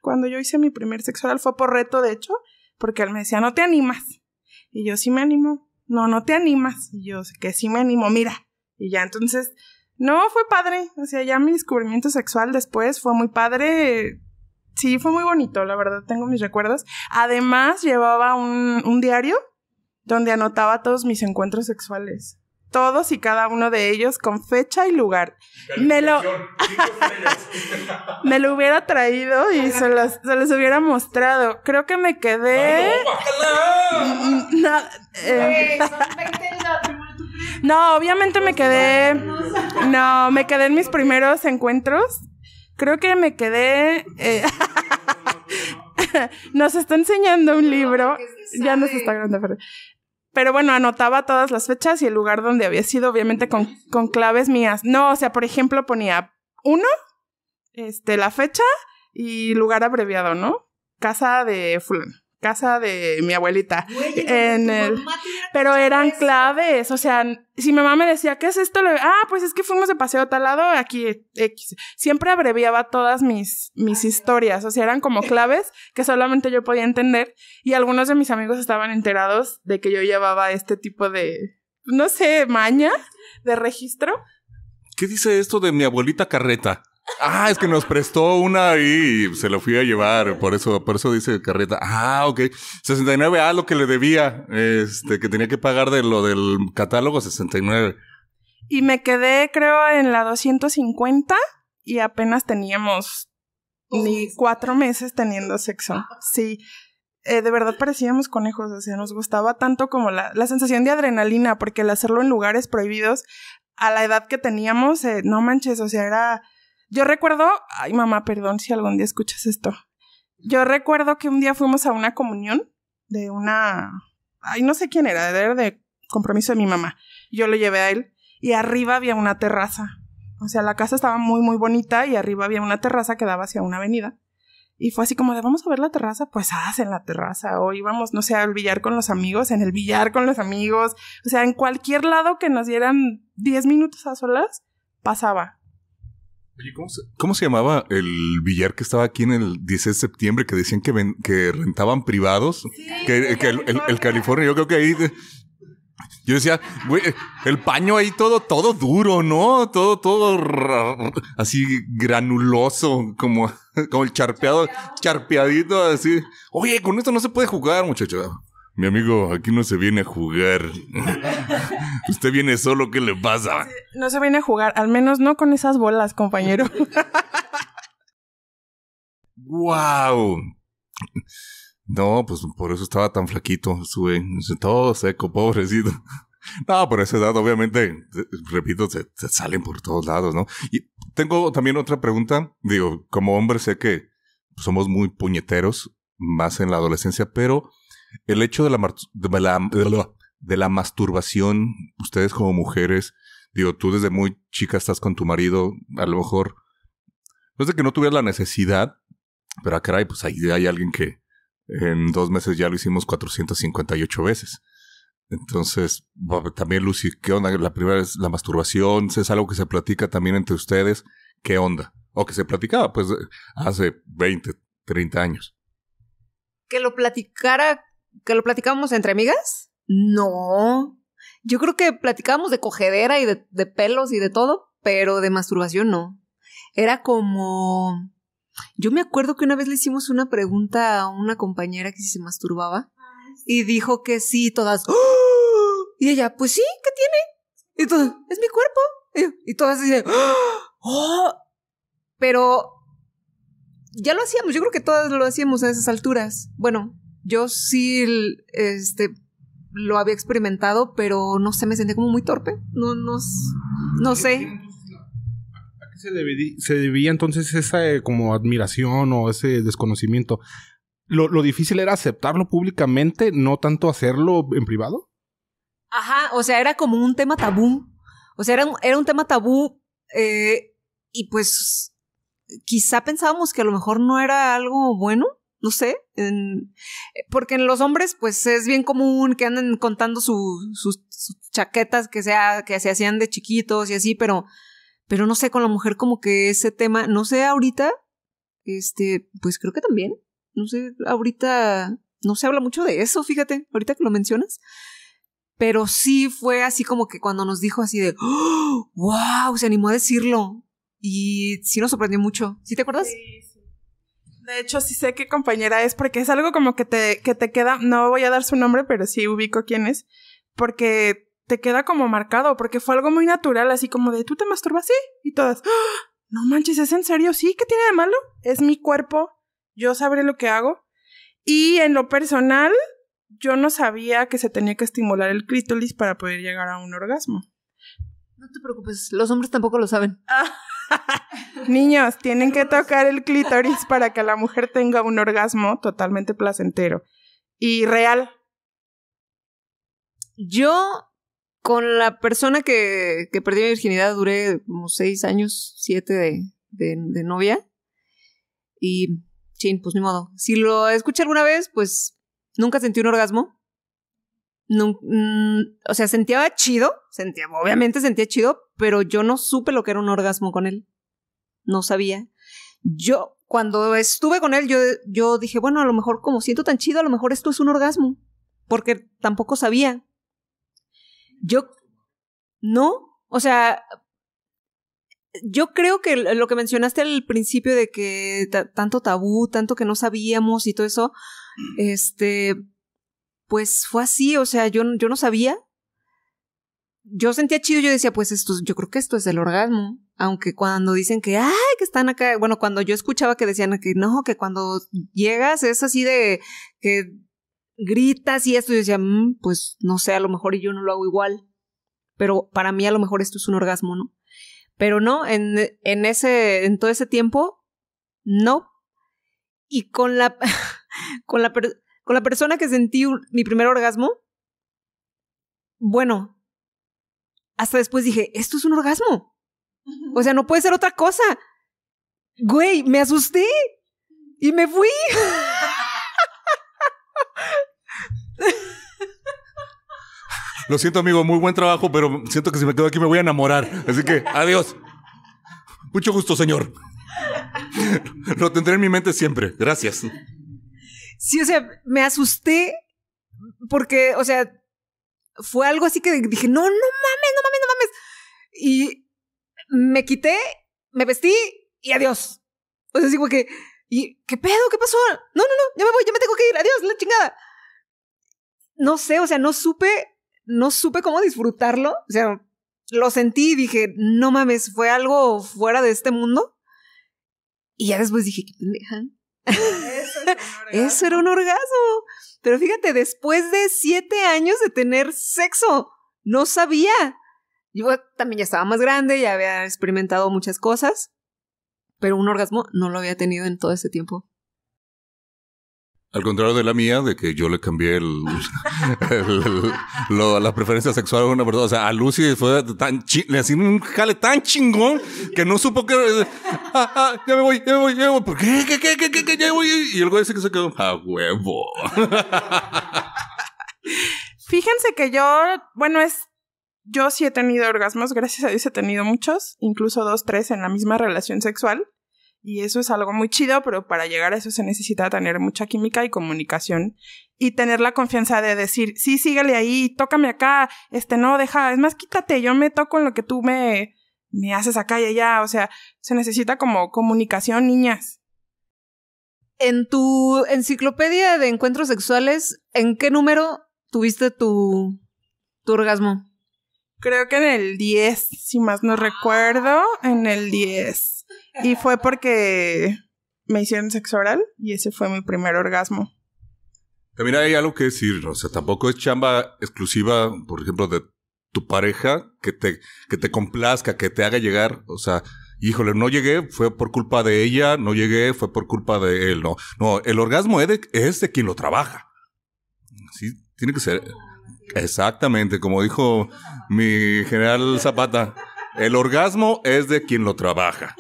Cuando yo hice mi primer sexual fue por reto, de hecho, porque él me decía, no te animas. Y yo sí me animo. No, no te animas. Y yo que sí me animo, mira. Y ya entonces, no, fue padre. O sea, ya mi descubrimiento sexual después fue muy padre. Sí, fue muy bonito, la verdad, tengo mis recuerdos. Además, llevaba un diario donde anotaba todos mis encuentros sexuales. Todos y cada uno de ellos con fecha y lugar. Me lo... <laughs> me lo hubiera traído y se los, hubiera mostrado. Creo que me quedé... Mm, mm, eh. no, obviamente me quedé... No, me quedé en mis primeros encuentros. Creo que me quedé... Eh, <laughs> <laughs> nos está enseñando un libro. ya nos está grabando, pero pero bueno, anotaba todas las fechas y el lugar donde había sido, obviamente con, claves mías. No, o sea, por ejemplo, ponía uno, este, la fecha y lugar abreviado, ¿no? Casa de fulano casa de mi abuelita. en el... Pero eran claves, o sea, si mi mamá me decía, ¿qué es esto? Ah, pues es que fuimos de paseo a tal lado, aquí X. Siempre abreviaba todas mis, mis historias, o sea, eran como <laughs> claves que solamente yo podía entender y algunos de mis amigos estaban enterados de que yo llevaba este tipo de, no sé, maña de registro. ¿Qué dice esto de mi abuelita carreta? Ah, es que nos prestó una y se lo fui a llevar. Por eso, por eso dice Carreta. Ah, ok. 69, ah, lo que le debía, este, que tenía que pagar de lo del catálogo 69. Y me quedé, creo, en la 250 y apenas teníamos ni cuatro meses teniendo sexo. Sí. Eh, de verdad parecíamos conejos, o sea, nos gustaba tanto como la, la sensación de adrenalina, porque el hacerlo en lugares prohibidos, a la edad que teníamos, eh, no manches, o sea, era yo recuerdo, ay mamá, perdón si algún día escuchas esto. Yo recuerdo que un día fuimos a una comunión de una, ay no sé quién era, de compromiso de mi mamá. Yo lo llevé a él y arriba había una terraza. O sea, la casa estaba muy, muy bonita y arriba había una terraza que daba hacia una avenida. Y fue así como de, vamos a ver la terraza, pues haz ah, en la terraza, o íbamos, no sé, al billar con los amigos, en el billar con los amigos, o sea, en cualquier lado que nos dieran 10 minutos a solas, pasaba. Oye, ¿cómo se, llamaba el billar que estaba aquí en el 16 de septiembre que decían que, que rentaban privados? que, el, California, yo creo que ahí... Yo decía, el paño ahí todo, todo duro, ¿no? Todo, todo así granuloso, como, como el charpeado, charpeadito así. Oye, con esto no se puede jugar, muchacho. Mi amigo, aquí no se viene a jugar. <laughs> Usted viene solo, ¿qué le pasa? No se viene a jugar, al menos no con esas bolas, compañero. <laughs> ¡Guau! No, pues por eso estaba tan flaquito, sube, todo seco, pobrecito. No, por esa edad, obviamente, eh, repito, salen por todos lados, ¿no? Y tengo también otra pregunta. Digo, como hombre sé que somos muy puñeteros, más en la adolescencia, pero el hecho de la, de la, masturbación, ustedes como mujeres, digo, tú desde muy chica estás con tu marido, a lo mejor, no es de que no tuvieras la necesidad, pero a ah, caray, pues ahí hay alguien que en dos meses ya lo hicimos 458 veces. Entonces, también Lucy, ¿qué onda? La primera es la masturbación, es algo que se platica también entre ustedes, ¿qué onda? O que se platicaba, pues, hace 20, 30 años. Que lo platicara ¿Que lo platicábamos entre amigas? No. Yo creo que platicábamos de cogedera y de, pelos y de todo, pero de masturbación no. Era como... Yo me acuerdo que una vez le hicimos una pregunta a una compañera que si se masturbaba y dijo que sí, todas. ¡Ah! Y ella, pues sí, ¿qué tiene? Y todas, es mi cuerpo. Y, todas dicen, ah". ¡Oh! Pero ya lo hacíamos, yo creo que todas lo hacíamos a esas alturas. Bueno, yo sí, este, lo había experimentado, pero no sé, me sentí como muy torpe. No, no, sé. ¿A qué se, debía, entonces esa eh, como admiración o ese desconocimiento? ¿Lo, difícil era aceptarlo públicamente, no tanto hacerlo en privado? Ajá, o sea, era como un tema tabú. O sea, era un, era un tema tabú eh, y pues quizá pensábamos que a lo mejor no era algo bueno, no sé. Eh, porque en los hombres, pues es bien común que anden contando sus, chaquetas que, sea, que se hacían de chiquitos y así, pero, pero no sé, con la mujer como que ese tema, no sé ahorita, este, pues creo que también, no sé, ahorita no se habla mucho de eso, fíjate, ahorita que lo mencionas. Pero sí fue así como que cuando nos dijo así de, wow, ¡Oh! se animó a decirlo. Y sí nos sorprendió mucho. ¿Sí te acuerdas? De hecho, sí sé qué compañera es, porque es algo como que te, que te queda, no voy a dar su nombre, pero sí ubico quién es, porque te queda como marcado, porque fue algo muy natural, así como de, ¿tú te masturbas? Sí, y todas, ¡Ah! no manches, ¿es en serio? Sí, ¿qué tiene de malo? Es mi cuerpo, yo sabré lo que hago. Y en lo personal, yo no sabía que se tenía que estimular el clítoris para poder llegar a un orgasmo. No te preocupes, los hombres tampoco lo saben. Ah. Niños, tienen que tocar el clítoris para que la mujer tenga un orgasmo totalmente placentero y real. Yo con la persona que, que perdí mi virginidad duré como seis años, siete de, de novia. Y, chin, pues ni modo. Si lo escuché alguna vez, pues nunca sentí un orgasmo. Mm, o sea, sentía chido, sentía, obviamente sentía chido, pero yo no supe lo que era un orgasmo con él. No sabía. Yo, cuando estuve con él, yo, yo dije, bueno, a lo mejor como siento tan chido, a lo mejor esto es un orgasmo, porque tampoco sabía. Yo, no, o sea, yo creo que lo que mencionaste al principio de que tanto tabú, tanto que no sabíamos y todo eso, este, pues fue así, o sea, yo, yo no sabía. Yo sentía chido, yo decía, pues esto, yo creo que esto es el orgasmo. Aunque cuando dicen que, ay, que están acá, bueno, cuando yo escuchaba que decían que no, que cuando llegas es así de que gritas y esto, yo decía, mm, pues no sé, a lo mejor yo no lo hago igual. Pero para mí a lo mejor esto es un orgasmo, ¿no? Pero no, en, en ese, en todo ese tiempo, no. Y con la, <laughs> con la, con la persona que sentí mi primer orgasmo, bueno, hasta después dije, esto es un orgasmo. O sea, no puede ser otra cosa. Güey, me asusté y me fui. Lo siento, amigo, muy buen trabajo, pero siento que si me quedo aquí me voy a enamorar. Así que, adiós. Mucho gusto, señor. Lo tendré en mi mente siempre. Gracias. Sí, o sea, me asusté porque, o sea, fue algo así que dije, no, no mames, no mames, no mames. Y me quité, me vestí y adiós. O sea, así como que, ¿y qué pedo? ¿Qué pasó? No, no, no, ya me voy, ya me tengo que ir, adiós, la chingada. No sé, o sea, no supe, no supe cómo disfrutarlo. O sea, lo sentí y dije, no mames, fue algo fuera de este mundo. Y ya después dije, qué pendeja. Eso, era un orgasmo. Pero fíjate, después de siete años de tener sexo, no sabía. Yo también ya estaba más grande, ya había experimentado muchas cosas, pero un orgasmo no lo había tenido en todo ese tiempo. Al contrario de la mía, de que yo le cambié el, <laughs> el, el la preferencia sexual a una persona. O sea, a Lucy fue tan le hacían un jale tan chingón que no supo que. Ah, ah, ya me voy, ya me voy, ya me voy. ¿Por qué? ¿Qué, qué, qué, qué, qué ya voy? Y el güey dice que se quedó. ¡A huevo! <laughs> Fíjense que yo, bueno, es. Yo sí he tenido orgasmos, gracias a Dios he tenido muchos, incluso dos, tres en la misma relación sexual. Y eso es algo muy chido, pero para llegar a eso se necesita tener mucha química y comunicación y tener la confianza de decir, sí, sígale ahí, tócame acá, este, no, deja, es más, quítate, yo me toco en lo que tú me, me haces acá y allá, o sea, se necesita como comunicación, niñas. En tu enciclopedia de encuentros sexuales, ¿en qué número tuviste tu, tu orgasmo? Creo que en el 10, si más no recuerdo, en el 10. Y fue porque me hicieron sexo oral y ese fue mi primer orgasmo. También hay algo que decir, o sea, tampoco es chamba exclusiva, por ejemplo, de tu pareja que te, que te complazca, que te haga llegar, o sea, híjole, no llegué, fue por culpa de ella, no llegué, fue por culpa de él, no. No, el orgasmo es de, es de quien lo trabaja. Sí, tiene que ser. Exactamente, como dijo mi general Zapata, el orgasmo es de quien lo trabaja.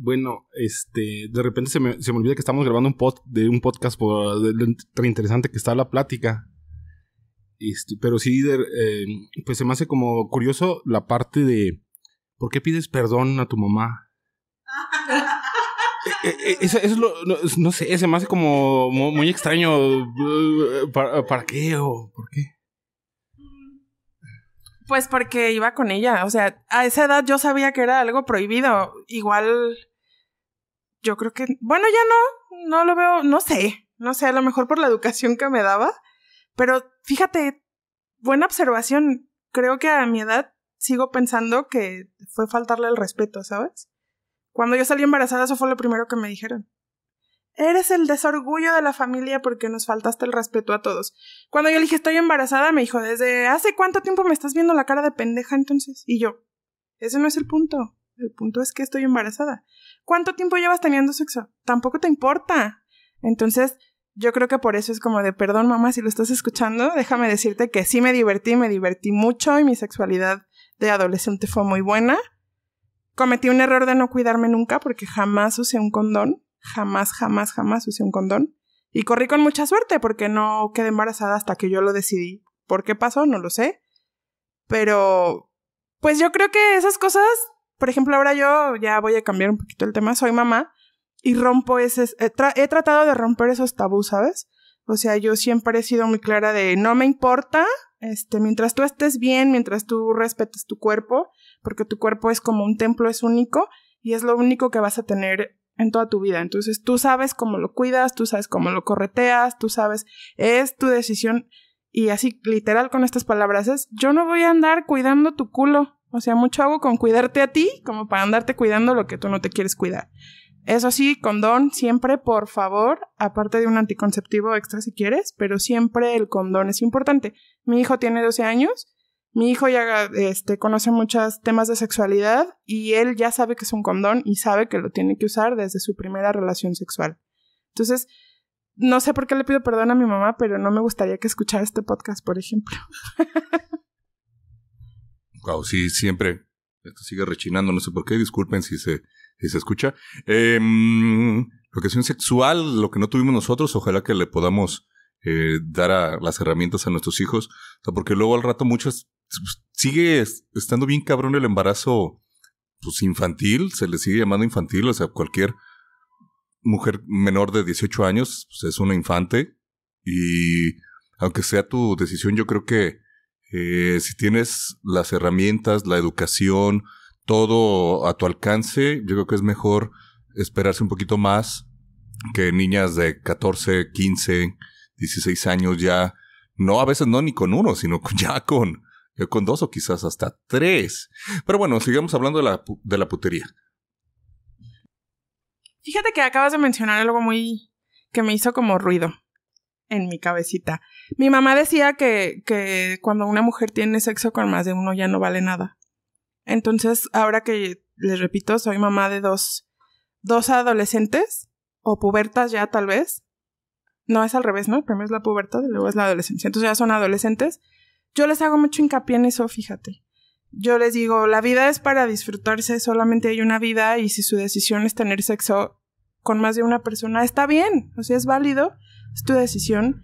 bueno, este, de repente se me, olvida que estamos grabando un pod, de un podcast por de, tan interesante que está la plática. Este, pero sí, eh, pues se me hace como curioso la parte de ¿por qué pides perdón a tu mamá? <laughs> Eh, eh, eso, es lo, no, sé, se me hace como muy extraño. ¿Para, para qué o por qué? Pues porque iba con ella, o sea, a esa edad yo sabía que era algo prohibido, igual yo creo que, bueno, ya no, no lo veo, no sé, no sé, a lo mejor por la educación que me daba, pero fíjate, buena observación, creo que a mi edad sigo pensando que fue faltarle el respeto, ¿sabes? Cuando yo salí embarazada, eso fue lo primero que me dijeron. Eres el desorgullo de la familia porque nos faltaste el respeto a todos. Cuando yo le dije estoy embarazada, me dijo, ¿desde hace cuánto tiempo me estás viendo la cara de pendeja entonces? Y yo, ese no es el punto. El punto es que estoy embarazada. ¿Cuánto tiempo llevas teniendo sexo? Tampoco te importa. Entonces, yo creo que por eso es como de, perdón mamá, si lo estás escuchando, déjame decirte que sí me divertí, me divertí mucho y mi sexualidad de adolescente fue muy buena. Cometí un error de no cuidarme nunca porque jamás usé un condón, jamás, jamás, jamás usé un condón. Y corrí con mucha suerte porque no quedé embarazada hasta que yo lo decidí. ¿Por qué pasó? No lo sé. Pero, pues yo creo que esas cosas por ejemplo, ahora yo ya voy a cambiar un poquito el tema, soy mamá y rompo ese, eh, he, tratado de romper esos tabús, ¿sabes? O sea, yo siempre he sido muy clara de no me importa, este, mientras tú estés bien, mientras tú respetes tu cuerpo, porque tu cuerpo es como un templo, es único y es lo único que vas a tener en toda tu vida. Entonces, tú sabes cómo lo cuidas, tú sabes cómo lo correteas, tú sabes, es tu decisión y así literal con estas palabras es, yo no voy a andar cuidando tu culo. O sea, mucho hago con cuidarte a ti como para andarte cuidando lo que tú no te quieres cuidar. Eso sí, condón siempre, por favor, aparte de un anticonceptivo extra si quieres, pero siempre el condón es importante. Mi hijo tiene 12 años, mi hijo ya este, conoce muchos temas de sexualidad y él ya sabe que es un condón y sabe que lo tiene que usar desde su primera relación sexual. Entonces, no sé por qué le pido perdón a mi mamá, pero no me gustaría que escuchara este podcast, por ejemplo. <laughs> sí, siempre. Esto sigue rechinando, no sé por qué, disculpen si se, si se escucha. es em, un sexual, lo que no tuvimos nosotros, ojalá que le podamos eh, dar a, las herramientas a nuestros hijos. porque luego al rato muchas... Pues, sigue estando bien cabrón el embarazo pues infantil, se le sigue llamando infantil, o sea, cualquier mujer menor de 18 años pues, es una infante y aunque sea tu decisión, yo creo que eh, si tienes las herramientas, la educación, todo a tu alcance, yo creo que es mejor esperarse un poquito más que niñas de 14, 15, 16 años ya, no a veces no ni con uno, sino <laughs> ya con, eh, con dos o quizás hasta tres. Pero bueno, sigamos hablando de la, de la putería. Fíjate que acabas de mencionar algo muy que me hizo como ruido en mi cabecita. Mi mamá decía que, que cuando una mujer tiene sexo con más de uno ya no vale nada. Entonces, ahora que les repito, soy mamá de dos, dos adolescentes, o pubertas ya tal vez. No es al revés, ¿no? Primero es la pubertad y luego es la adolescencia. Entonces ya son adolescentes. Yo les hago mucho hincapié en eso, fíjate. Yo les digo, la vida es para disfrutarse, solamente hay una vida y si su decisión es tener sexo con más de una persona, está bien, o sea, es válido es tu decisión.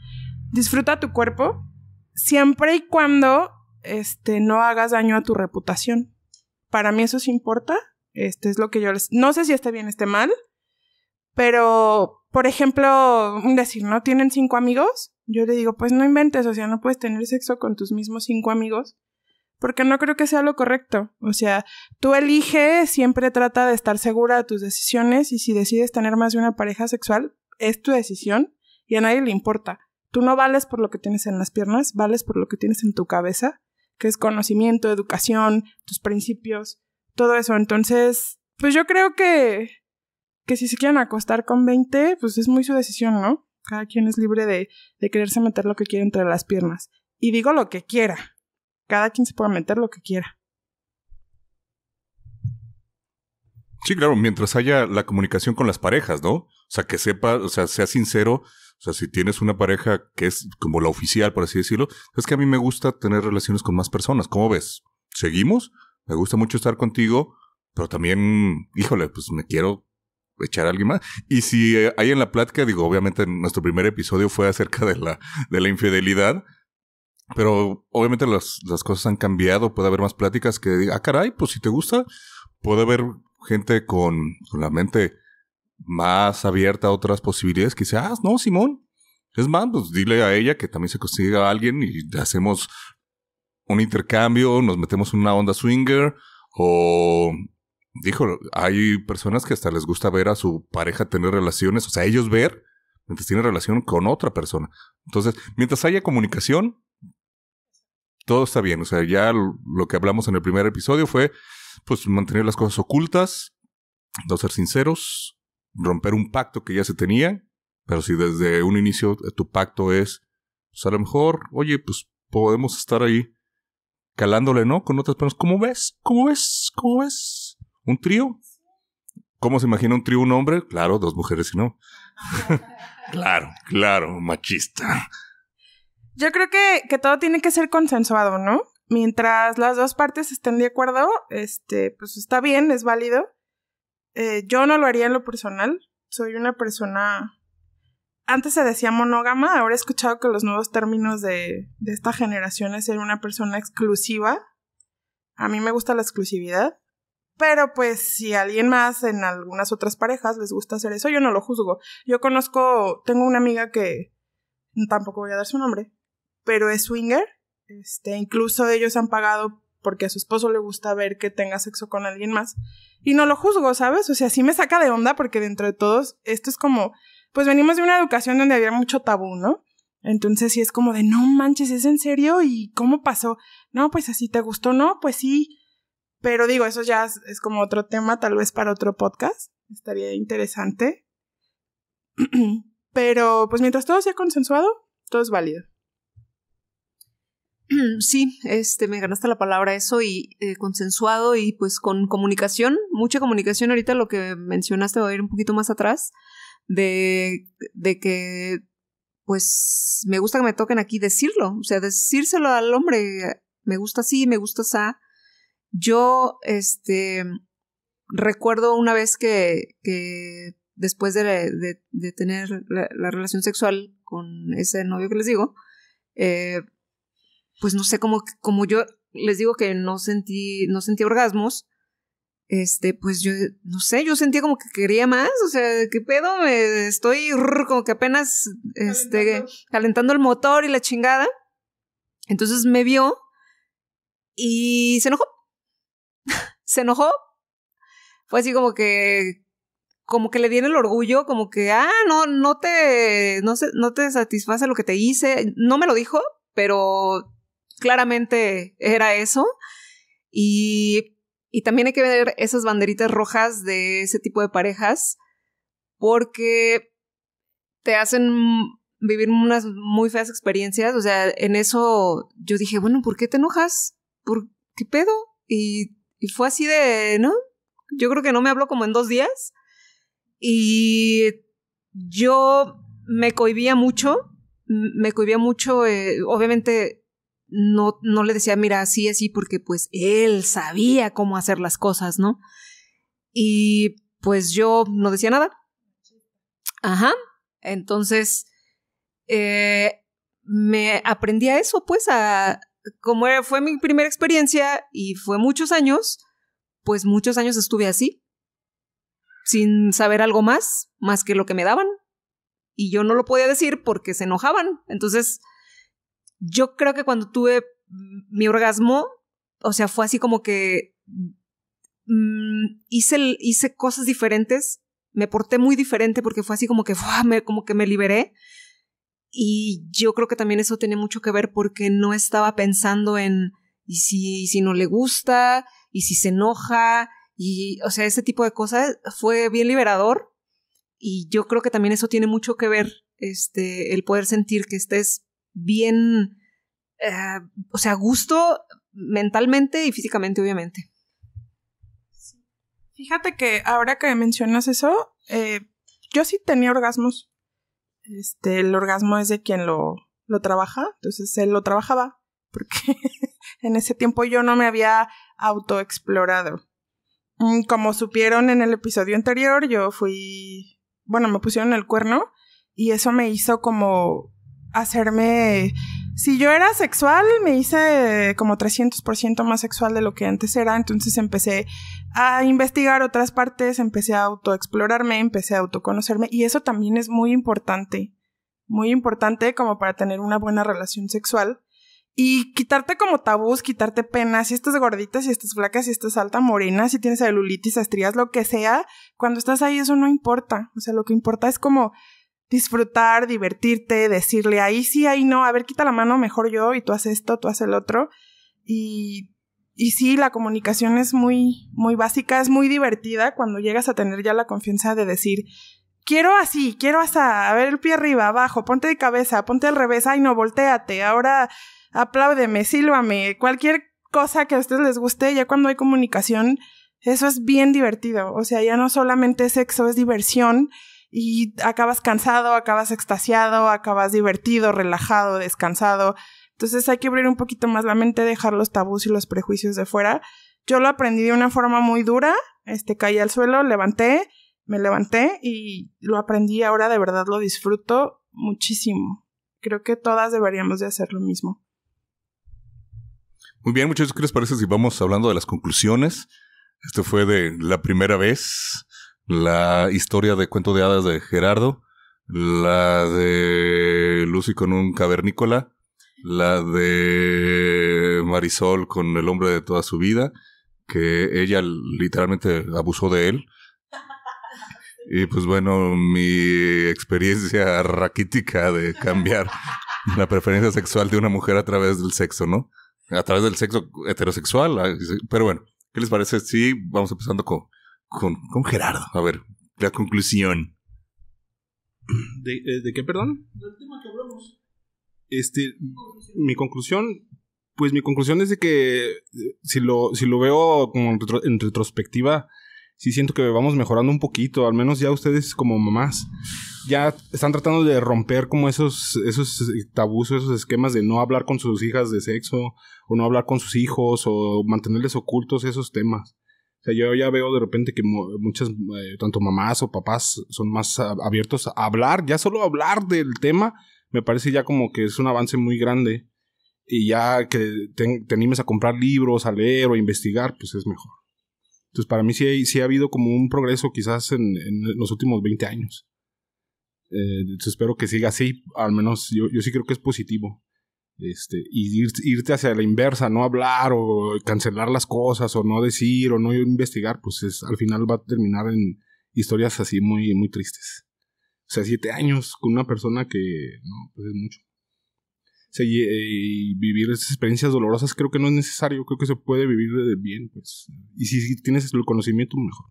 Disfruta tu cuerpo siempre y cuando este, no hagas daño a tu reputación. Para mí eso sí importa. Este es lo que yo No sé si esté bien, esté mal, pero, por ejemplo, decir, ¿no? Tienen cinco amigos. Yo le digo, pues no inventes, o sea, no puedes tener sexo con tus mismos cinco amigos porque no creo que sea lo correcto. O sea, tú elige, siempre trata de estar segura de tus decisiones y si decides tener más de una pareja sexual, es tu decisión y a nadie le importa. Tú no vales por lo que tienes en las piernas, vales por lo que tienes en tu cabeza, que es conocimiento, educación, tus principios, todo eso. Entonces, pues yo creo que, que si se quieren acostar con 20, pues es muy su decisión, ¿no? Cada quien es libre de, de quererse meter lo que quiera entre las piernas. Y digo lo que quiera. Cada quien se puede meter lo que quiera. Sí, claro, mientras haya la comunicación con las parejas, ¿no? O sea, que sepa, o sea, sea sincero o sea, si tienes una pareja que es como la oficial, por así decirlo, es que a mí me gusta tener relaciones con más personas. ¿Cómo ves? ¿Seguimos? Me gusta mucho estar contigo, pero también, híjole, pues me quiero echar a alguien más. Y si eh, hay en la plática, digo, obviamente nuestro primer episodio fue acerca de la, de la infidelidad, pero obviamente las, cosas han cambiado, puede haber más pláticas que diga, ah, caray, pues si te gusta, puede haber gente con, con la mente más abierta a otras posibilidades, que quizás, ah, no, Simón. Es más, pues dile a ella que también se consiga a alguien y hacemos un intercambio, nos metemos en una onda swinger o... Dijo, hay personas que hasta les gusta ver a su pareja tener relaciones, o sea, ellos ver mientras tiene relación con otra persona. Entonces, mientras haya comunicación, todo está bien. O sea, ya lo que hablamos en el primer episodio fue, pues, mantener las cosas ocultas, no ser sinceros, romper un pacto que ya se tenía, pero si desde un inicio eh, tu pacto es, pues a lo mejor, oye, pues podemos estar ahí calándole, ¿no? Con otras personas. ¿Cómo ves? ¿Cómo ves? ¿Cómo ves? ¿Un trío? ¿Cómo se imagina un trío un hombre? Claro, dos mujeres y no. <laughs> claro, claro, machista. Yo creo que, que todo tiene que ser consensuado, ¿no? Mientras las dos partes estén de acuerdo, este, pues está bien, es válido. Eh, yo no lo haría en lo personal. Soy una persona. Antes se decía monógama, ahora he escuchado que los nuevos términos de, de esta generación es ser una persona exclusiva. A mí me gusta la exclusividad. Pero pues si alguien más en algunas otras parejas les gusta hacer eso, yo no lo juzgo. Yo conozco, tengo una amiga que tampoco voy a dar su nombre, pero es swinger. Este, incluso ellos han pagado porque a su esposo le gusta ver que tenga sexo con alguien más. Y no lo juzgo, ¿sabes? O sea, sí me saca de onda porque dentro de todos esto es como, pues venimos de una educación donde había mucho tabú, ¿no? Entonces sí es como de, no manches, ¿es en serio? ¿Y cómo pasó? No, pues así te gustó, no, pues sí. Pero digo, eso ya es, es como otro tema, tal vez para otro podcast. Estaría interesante. <clears throat> Pero pues mientras todo sea consensuado, todo es válido. <clears throat> Sí, este, me ganaste la palabra eso y eh, consensuado y pues con comunicación, mucha comunicación. Ahorita lo que mencionaste va a ir un poquito más atrás de, que pues me gusta que me toquen aquí decirlo, o sea, decírselo al hombre, me gusta así, me gusta esa. Yo, este, recuerdo una vez que, después de, tener la, la, relación sexual con ese novio que les digo, eh, pues no sé, como, como yo les digo que no sentí, no sentí orgasmos, este, pues yo, no sé, yo sentía como que quería más, o sea, ¿qué pedo? Me estoy como que apenas, este, calentando. el motor y la chingada. Entonces me vio y se enojó. <laughs> se enojó. Fue así como que, como que le viene el orgullo, como que, ah, no, no te, no, no te satisface lo que te hice. No me lo dijo, pero claramente era eso. Y, también hay que ver esas banderitas rojas de ese tipo de parejas porque te hacen vivir unas muy feas experiencias. O sea, en eso yo dije, bueno, ¿por qué te enojas? ¿Por qué pedo? Y, y fue así de, ¿no? Yo creo que no me habló como en dos días. Y yo me cohibía mucho, me cohibía mucho, eh, obviamente no, no le decía, mira, así, así, porque pues él sabía cómo hacer las cosas, ¿no? Y pues yo no decía nada. Ajá. Entonces, eh, me aprendí a eso, pues, a como fue mi primera experiencia y fue muchos años, pues muchos años estuve así, sin saber algo más, más que lo que me daban. Y yo no lo podía decir porque se enojaban. Entonces, yo creo que cuando tuve mi orgasmo, o sea, fue así como que mm, hice, hice cosas diferentes, me porté muy diferente porque fue así como que, me, como que me liberé. Y yo creo que también eso tiene mucho que ver porque no estaba pensando en y si, si no le gusta, y si se enoja, y o sea, ese tipo de cosas fue bien liberador. Y yo creo que también eso tiene mucho que ver, este, el poder sentir que estés bien, eh, o sea, gusto mentalmente y físicamente, obviamente. Fíjate que ahora que mencionas eso, eh, yo sí tenía orgasmos. Este, el orgasmo es de quien lo, lo trabaja, entonces él lo trabajaba, porque <laughs> en ese tiempo yo no me había autoexplorado. Mm, como supieron en el episodio anterior, yo fui, bueno, me pusieron el cuerno y eso me hizo como hacerme... Si yo era sexual, me hice como 300% más sexual de lo que antes era, entonces empecé a investigar otras partes, empecé a autoexplorarme, empecé a autoconocerme y eso también es muy importante, muy importante como para tener una buena relación sexual y quitarte como tabús, quitarte penas, si estás gordita, si estás flaca, si estás alta, morena, si tienes celulitis, estrías, lo que sea, cuando estás ahí eso no importa, o sea, lo que importa es como disfrutar, divertirte, decirle ahí sí, ahí no, a ver, quita la mano, mejor yo, y tú haces esto, tú haces el otro. Y, y sí, la comunicación es muy, muy básica, es muy divertida cuando llegas a tener ya la confianza de decir, quiero así, quiero hasta, a ver, el pie arriba, abajo, ponte de cabeza, ponte al revés, ay no, volteate, ahora apláudeme, sílvame, cualquier cosa que a ustedes les guste, ya cuando hay comunicación, eso es bien divertido, o sea, ya no solamente es sexo, es diversión, y acabas cansado, acabas extasiado, acabas divertido, relajado, descansado. Entonces hay que abrir un poquito más la mente, dejar los tabús y los prejuicios de fuera. Yo lo aprendí de una forma muy dura, este caí al suelo, levanté, me levanté y lo aprendí ahora de verdad lo disfruto muchísimo. Creo que todas deberíamos de hacer lo mismo. Muy bien, muchachos, ¿qué les parece si vamos hablando de las conclusiones? Esto fue de la primera vez la historia de cuento de hadas de Gerardo, la de Lucy con un cavernícola, la de Marisol con el hombre de toda su vida, que ella literalmente abusó de él. Y pues bueno, mi experiencia raquítica de cambiar <laughs> la preferencia sexual de una mujer a través del sexo, ¿no? A través del sexo heterosexual. Ah, pero bueno, ¿qué les parece si vamos empezando con con, Gerardo. A ver, la conclusión. Eh, ¿De, qué, perdón? Del tema que hablamos. Este, mi conclusión, pues mi conclusión es de que eh, si lo, si lo veo en, retrospectiva, sí siento que vamos mejorando un poquito, al menos ya ustedes como mamás ya están tratando de romper como esos, esos tabús, esos esquemas de no hablar con sus hijas de sexo o no hablar con sus hijos o mantenerles ocultos esos temas. O sea, yo ya veo de repente que muchas, eh, tanto mamás o papás son más abiertos a hablar, ya solo hablar del tema, me parece ya como que es un avance muy grande. Y ya que te, animes a comprar libros, a leer o a investigar, pues es mejor. Entonces, para mí sí, ha habido como un progreso quizás en, los últimos 20 años. Eh, espero que siga así, al menos yo, yo sí creo que es positivo. Este, y ir, irte hacia la inversa, no hablar o cancelar las cosas o no decir o no investigar, pues al final va a terminar en historias así muy, muy tristes. O sea, siete años con una persona que, no, pues es mucho. O sea, eh, y, vivir esas experiencias dolorosas creo que no es necesario, creo que se puede vivir bien, pues. Y si, tienes el conocimiento, mejor.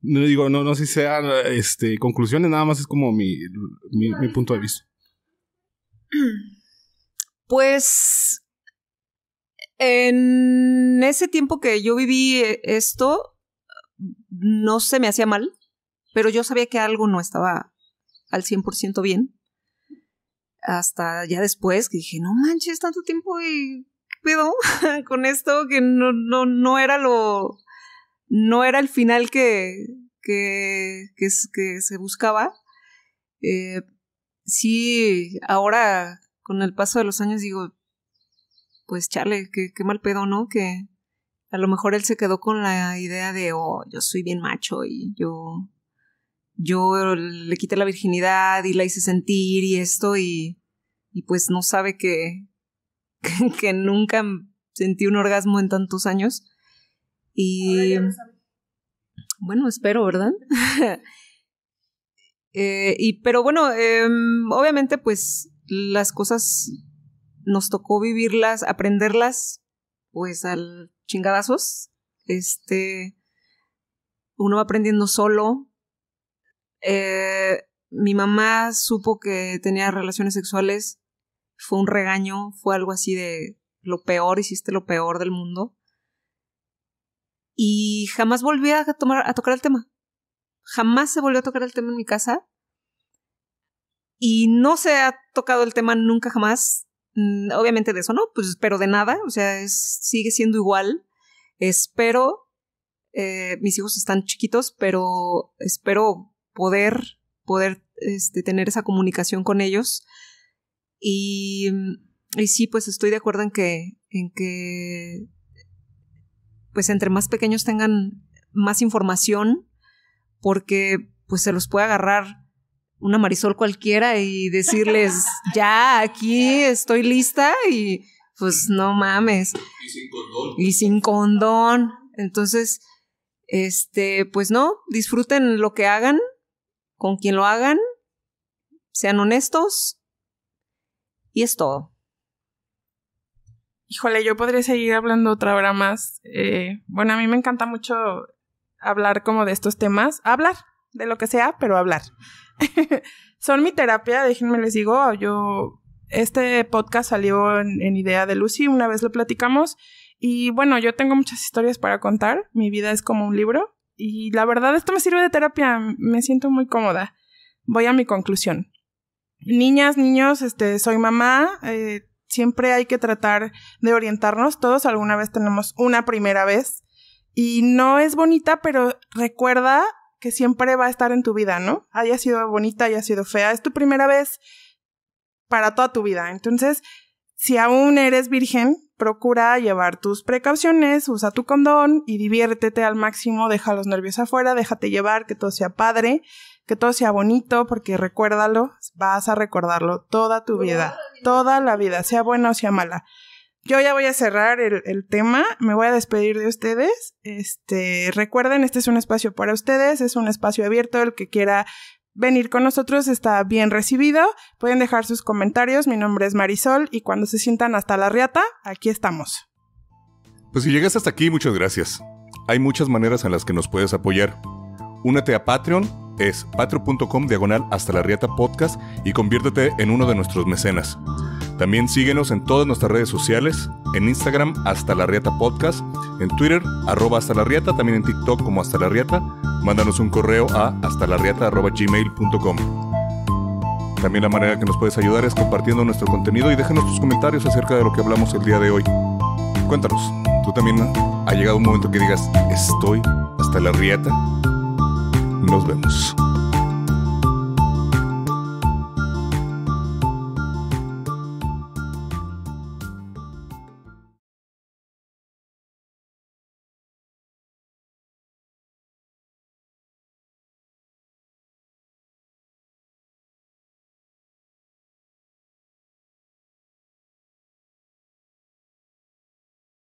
No digo, no, no sé si sean este, conclusiones, nada más es como mi, mi, mi punto de vista. <clears throat> Pues en ese tiempo que yo viví eh, esto, no se me hacía mal, pero yo sabía que algo no estaba al 100% bien. Hasta ya después que dije, no manches, tanto tiempo y qué pedo <laughs> con esto que no, no, era lo. no era el final que, que, que, se buscaba. Eh, sí, ahora con el paso de los años digo, pues chale, qué, mal pedo, ¿no? Que a lo mejor él se quedó con la idea de, oh, yo soy bien macho y yo, yo le quité la virginidad y la hice sentir y esto y, pues no sabe <laughs> que, que, nunca sentí un orgasmo en tantos años. Y bueno, espero, ¿verdad? <laughs> Eh, y pero bueno, em, obviamente pues las cosas nos tocó vivirlas, aprenderlas, pues al chingadazos. Este, uno va aprendiendo solo. Eh, mi mamá supo que tenía relaciones sexuales, fue un regaño, fue algo así de lo peor, hiciste lo peor del mundo. Y jamás volví a, tomar, a tocar el tema. Jamás se volvió a tocar el tema en mi casa y no se ha tocado el tema nunca jamás. Mm, obviamente de eso no, pues, espero de nada, o sea, es, sigue siendo igual. Espero, eh, mis hijos están chiquitos, pero espero poder, poder este, tener esa comunicación con ellos. Y, mm, y sí, pues estoy de acuerdo en que, en que, pues entre más pequeños tengan más información, porque pues se los puede agarrar una Marisol cualquiera y decirles, ya, aquí estoy lista y pues no mames. Y sin condón. Y sin condón. Entonces, este, pues no, disfruten lo que hagan, con quien lo hagan, sean honestos y es todo. Híjole, yo podría seguir hablando otra hora más. Eh, bueno, a mí me encanta mucho hablar como de estos temas, hablar de lo que sea, pero hablar. <laughs> son mi terapia, déjenme les digo, yo, este podcast salió en, idea de Lucy, una vez lo platicamos, y bueno, yo tengo muchas historias para contar, mi vida es como un libro, y la verdad esto me sirve de terapia, me siento muy cómoda. Voy a mi conclusión. Niñas, niños, este, soy mamá, eh, siempre hay que tratar de orientarnos, todos alguna vez tenemos una primera vez y no es bonita, pero recuerda que siempre va a estar en tu vida, ¿no? Haya sido bonita, haya sido fea, es tu primera vez para toda tu vida. Entonces, si aún eres virgen, procura llevar tus precauciones, usa tu condón y diviértete al máximo, deja los nervios afuera, déjate llevar, que todo sea padre, que todo sea bonito, porque recuérdalo, vas a recordarlo toda tu vida, toda la vida, sea buena o sea mala. Yo ya voy a cerrar el, tema, me voy a despedir de ustedes. Este, recuerden, este es un espacio para ustedes, es un espacio abierto, el que quiera venir con nosotros está bien recibido. Pueden dejar sus comentarios, mi nombre es Marisol y cuando se sientan hasta la riata, aquí estamos. Pues si llegas hasta aquí, muchas gracias. Hay muchas maneras en las que nos puedes apoyar. Únete a Patreon, es patreon.com diagonal hasta la Riata Podcast y conviértete en uno de nuestros mecenas. También síguenos en todas nuestras redes sociales, en Instagram hasta la Riata Podcast, en Twitter arroba hasta la Riata, también en TikTok como hasta la Riata. Mándanos un correo a hasta la Riata gmail.com. También la manera que nos puedes ayudar es compartiendo nuestro contenido y déjanos tus comentarios acerca de lo que hablamos el día de hoy. Cuéntanos, ¿tú también ha llegado un momento que digas, estoy hasta la Riata? Nos vemos.